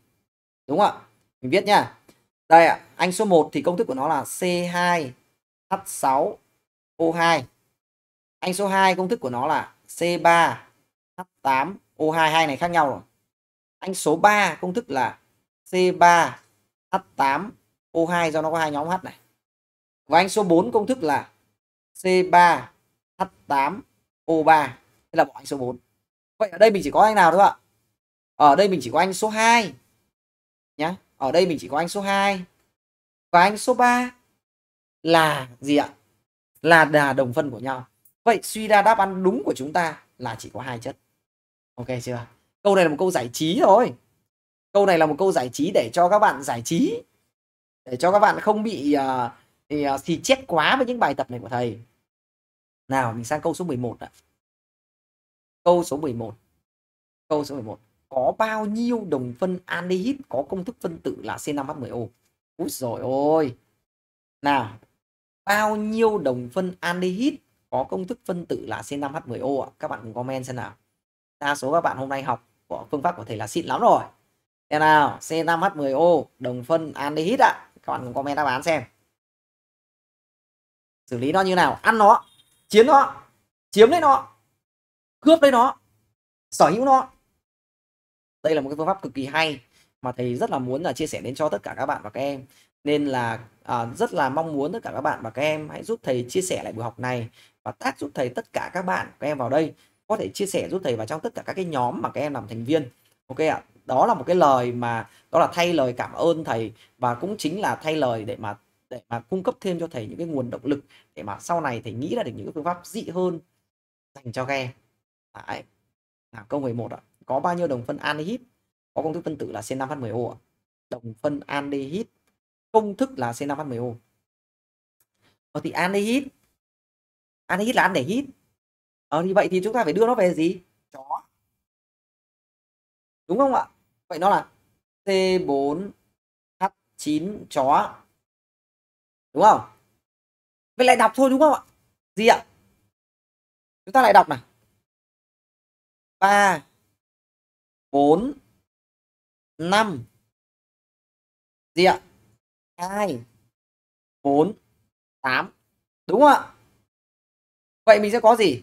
đúng không ạ mình viết nha đây ạ, anh số 1 thì công thức của nó là C2H6O2. Anh số 2 công thức của nó là C3H8O2. Hai này khác nhau rồi. Anh số 3 công thức là C3H8O2 do nó có hai nhóm H này. Và anh số 4 công thức là C3H8O3. Đây là bộ anh số 4. Vậy ở đây mình chỉ có anh nào thôi ạ? Ở đây mình chỉ có anh số 2. nhé ở đây mình chỉ có anh số 2 và anh số 3 là gì ạ là là đồng phân của nhau vậy suy ra đáp án đúng của chúng ta là chỉ có hai chất ok chưa câu này là một câu giải trí thôi câu này là một câu giải trí để cho các bạn giải trí để cho các bạn không bị uh, thì, uh, ờ, thì chết quá với những bài tập này của thầy nào mình sang câu số 11 ạ câu số 11 câu số 11 có bao nhiêu đồng phân aldehyde có công thức phân tử là C5H10O. Úi rồi ôi. Nào, bao nhiêu đồng phân aldehyde có công thức phân tử là C5H10O ạ? Các bạn cùng comment xem nào. Đa số các bạn hôm nay học của phương pháp của thầy là xịn lắm rồi. Thế nào, C5H10O đồng phân aldehyde ạ. Các bạn cùng comment đáp án xem. Xử lý nó như nào? Ăn nó, chiến nó, chiếm lấy nó, cướp lấy nó, sở hữu nó đây là một cái phương pháp cực kỳ hay mà thầy rất là muốn là chia sẻ đến cho tất cả các bạn và các em nên là à, rất là mong muốn tất cả các bạn và các em hãy giúp thầy chia sẻ lại buổi học này và tác giúp thầy tất cả các bạn các em vào đây có thể chia sẻ giúp thầy vào trong tất cả các cái nhóm mà các em làm thành viên ok ạ đó là một cái lời mà đó là thay lời cảm ơn thầy và cũng chính là thay lời để mà để mà cung cấp thêm cho thầy những cái nguồn động lực để mà sau này thầy nghĩ ra được những cái phương pháp dị hơn dành cho các em. Đấy. Nào câu 11 ạ có bao nhiêu đồng phân aldehyde có công thức phân tử là C5H10O đồng phân aldehyde công thức là C5H10O ờ, thì aldehyde aldehyde là aldehyde ờ, thì vậy thì chúng ta phải đưa nó về gì chó đúng không ạ vậy nó là C4H9 chó đúng không vậy lại đọc thôi đúng không ạ gì ạ chúng ta lại đọc này 3 4 5 gì ạ? 2 4 8 đúng không ạ? Vậy mình sẽ có gì?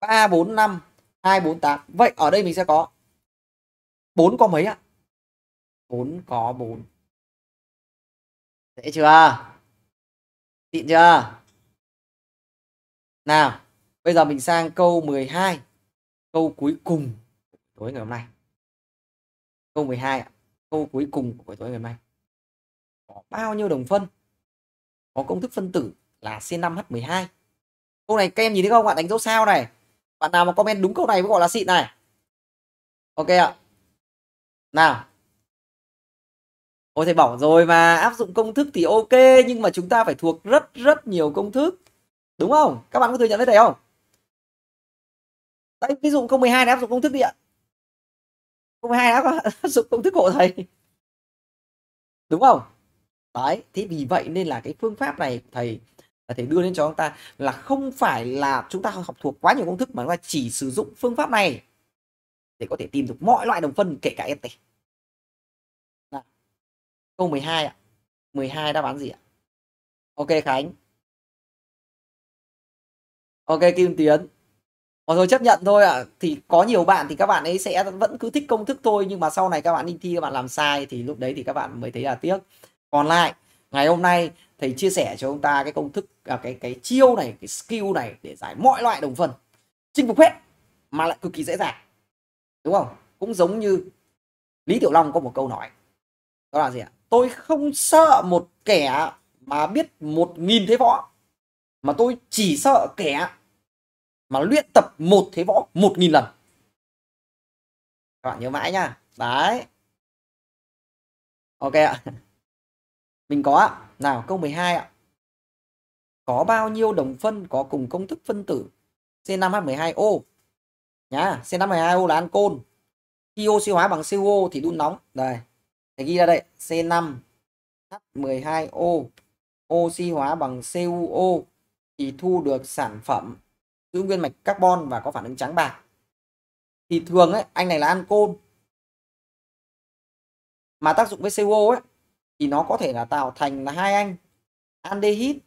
3 4 5 2 4 8. Vậy ở đây mình sẽ có 4 có mấy ạ? 4 có 4. Dễ chưa? Xịn chưa? Nào, bây giờ mình sang câu 12. Câu cuối cùng tối ngày hôm nay câu 12 câu cuối cùng của buổi tối ngày hôm nay có bao nhiêu đồng phân có công thức phân tử là C5H12 câu này các em nhìn thấy không bạn đánh dấu sao này bạn nào mà comment đúng câu này mới gọi là xịn này ok ạ nào ôi thầy bảo rồi mà áp dụng công thức thì ok nhưng mà chúng ta phải thuộc rất rất nhiều công thức đúng không các bạn có thừa nhận với thầy không Đấy, ví dụ câu 12 này áp dụng công thức đi ạ không hai đã có áp [laughs] dụng công thức hộ thầy đúng không đấy thế vì vậy nên là cái phương pháp này thầy thầy đưa lên cho chúng ta là không phải là chúng ta học thuộc quá nhiều công thức mà chúng ta chỉ sử dụng phương pháp này để có thể tìm được mọi loại đồng phân kể cả nt câu 12 ạ 12 đáp án gì ạ ok Khánh ok Kim Tiến mà ờ, rồi chấp nhận thôi ạ. À. Thì có nhiều bạn thì các bạn ấy sẽ vẫn cứ thích công thức thôi nhưng mà sau này các bạn đi thi các bạn làm sai thì lúc đấy thì các bạn mới thấy là tiếc. Còn lại ngày hôm nay thầy chia sẻ cho chúng ta cái công thức à, cái cái chiêu này, cái skill này để giải mọi loại đồng phần. Chinh phục hết mà lại cực kỳ dễ dàng. Đúng không? Cũng giống như Lý Tiểu Long có một câu nói. Đó là gì ạ? Tôi không sợ một kẻ mà biết một nghìn thế võ mà tôi chỉ sợ kẻ mà luyện tập một thế võ một nghìn lần các bạn nhớ mãi nha đấy ok ạ mình có ạ nào câu 12 ạ có bao nhiêu đồng phân có cùng công thức phân tử C5H12O nhá C5H12O là ancol khi oxy hóa bằng CO thì đun nóng đây thầy ghi ra đây C5H12O oxy hóa bằng CuO thì thu được sản phẩm giữ nguyên mạch carbon và có phản ứng trắng bạc thì thường ấy anh này là ancol mà tác dụng với CO ấy thì nó có thể là tạo thành là hai anh aldehyde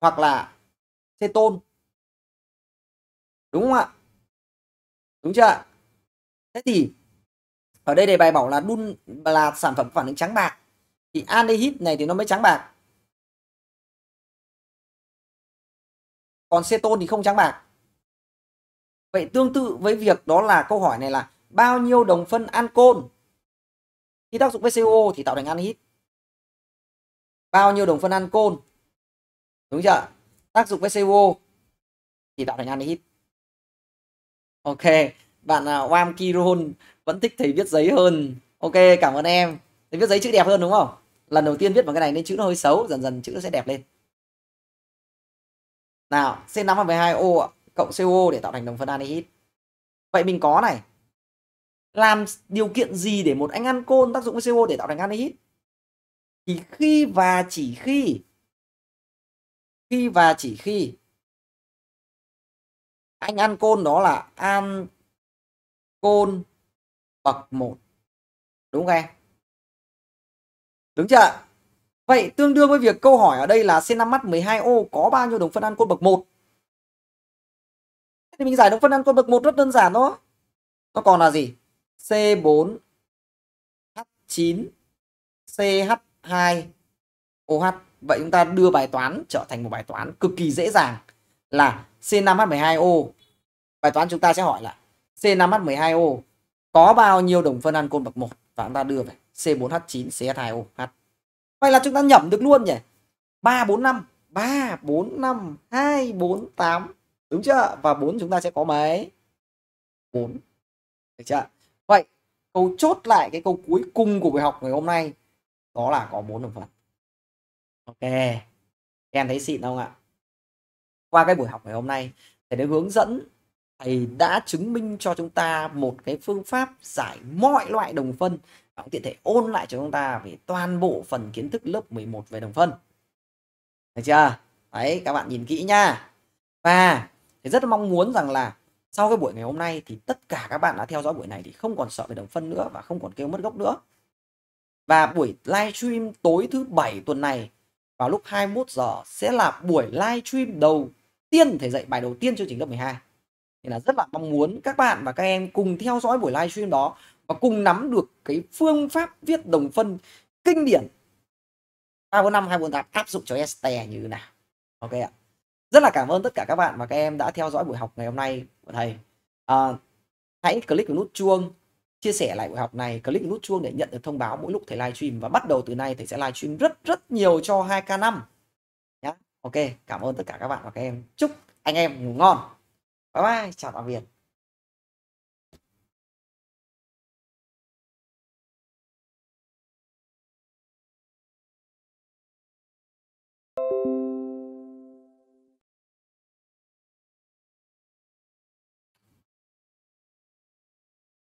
hoặc là ceton đúng không ạ đúng chưa ạ thế thì ở đây đề bài bảo là đun là sản phẩm phản ứng trắng bạc thì aldehyde này thì nó mới trắng bạc còn ceton thì không trắng bạc vậy tương tự với việc đó là câu hỏi này là bao nhiêu đồng phân ancol khi tác dụng với CO thì tạo thành anhít bao nhiêu đồng phân ancol đúng chưa tác dụng với CO thì tạo thành anhít ok bạn uh, à, Wam Kiron vẫn thích thầy viết giấy hơn ok cảm ơn em thầy viết giấy chữ đẹp hơn đúng không lần đầu tiên viết bằng cái này nên chữ nó hơi xấu dần dần chữ nó sẽ đẹp lên nào, C5 với 2O cộng CO để tạo thành đồng phân aldehyde. Vậy mình có này. Làm điều kiện gì để một anh ăn côn tác dụng với CO để tạo thành aldehyde? Thì khi và chỉ khi khi và chỉ khi anh ăn côn đó là côn bậc 1. Đúng không em? Đúng chưa? Vậy tương đương với việc câu hỏi ở đây là C5H12O có bao nhiêu đồng phân ancol bậc 1? Thì mình giải đồng phân ancol bậc 1 rất đơn giản thôi. Nó còn là gì? C4H9 CH2OH. Vậy chúng ta đưa bài toán trở thành một bài toán cực kỳ dễ dàng là C5H12O. Bài toán chúng ta sẽ hỏi là C5H12O có bao nhiêu đồng phân ancol bậc 1 và chúng ta đưa về C4H9 CH2OH. Vậy là chúng ta nhẩm được luôn nhỉ? 3 4 5, 3 4 5 2 4 8. Đúng chưa? Và 4 chúng ta sẽ có mấy? 4. Được chưa? Vậy câu chốt lại cái câu cuối cùng của buổi học ngày hôm nay đó là có 4 đồng phần. Ok. Em thấy xịn không ạ? Qua cái buổi học ngày hôm nay thầy đã hướng dẫn thầy đã chứng minh cho chúng ta một cái phương pháp giải mọi loại đồng phân cũng tiện thể ôn lại cho chúng ta về toàn bộ phần kiến thức lớp 11 về đồng phân được chưa đấy các bạn nhìn kỹ nha và thì rất mong muốn rằng là sau cái buổi ngày hôm nay thì tất cả các bạn đã theo dõi buổi này thì không còn sợ về đồng phân nữa và không còn kêu mất gốc nữa và buổi livestream tối thứ bảy tuần này vào lúc 21 giờ sẽ là buổi livestream đầu tiên thầy dạy bài đầu tiên chương trình lớp 12. Nên là rất là mong muốn các bạn và các em cùng theo dõi buổi livestream đó và cùng nắm được cái phương pháp viết đồng phân kinh điển 345 248 áp dụng cho este như thế nào. Ok ạ. Rất là cảm ơn tất cả các bạn và các em đã theo dõi buổi học ngày hôm nay của thầy. À, hãy click vào nút chuông chia sẻ lại buổi học này, click nút chuông để nhận được thông báo mỗi lúc thầy livestream và bắt đầu từ nay thầy sẽ livestream rất rất nhiều cho 2K5 nhá. Ok, cảm ơn tất cả các bạn và các em. Chúc anh em ngủ ngon. Bye bye, chào tạm biệt.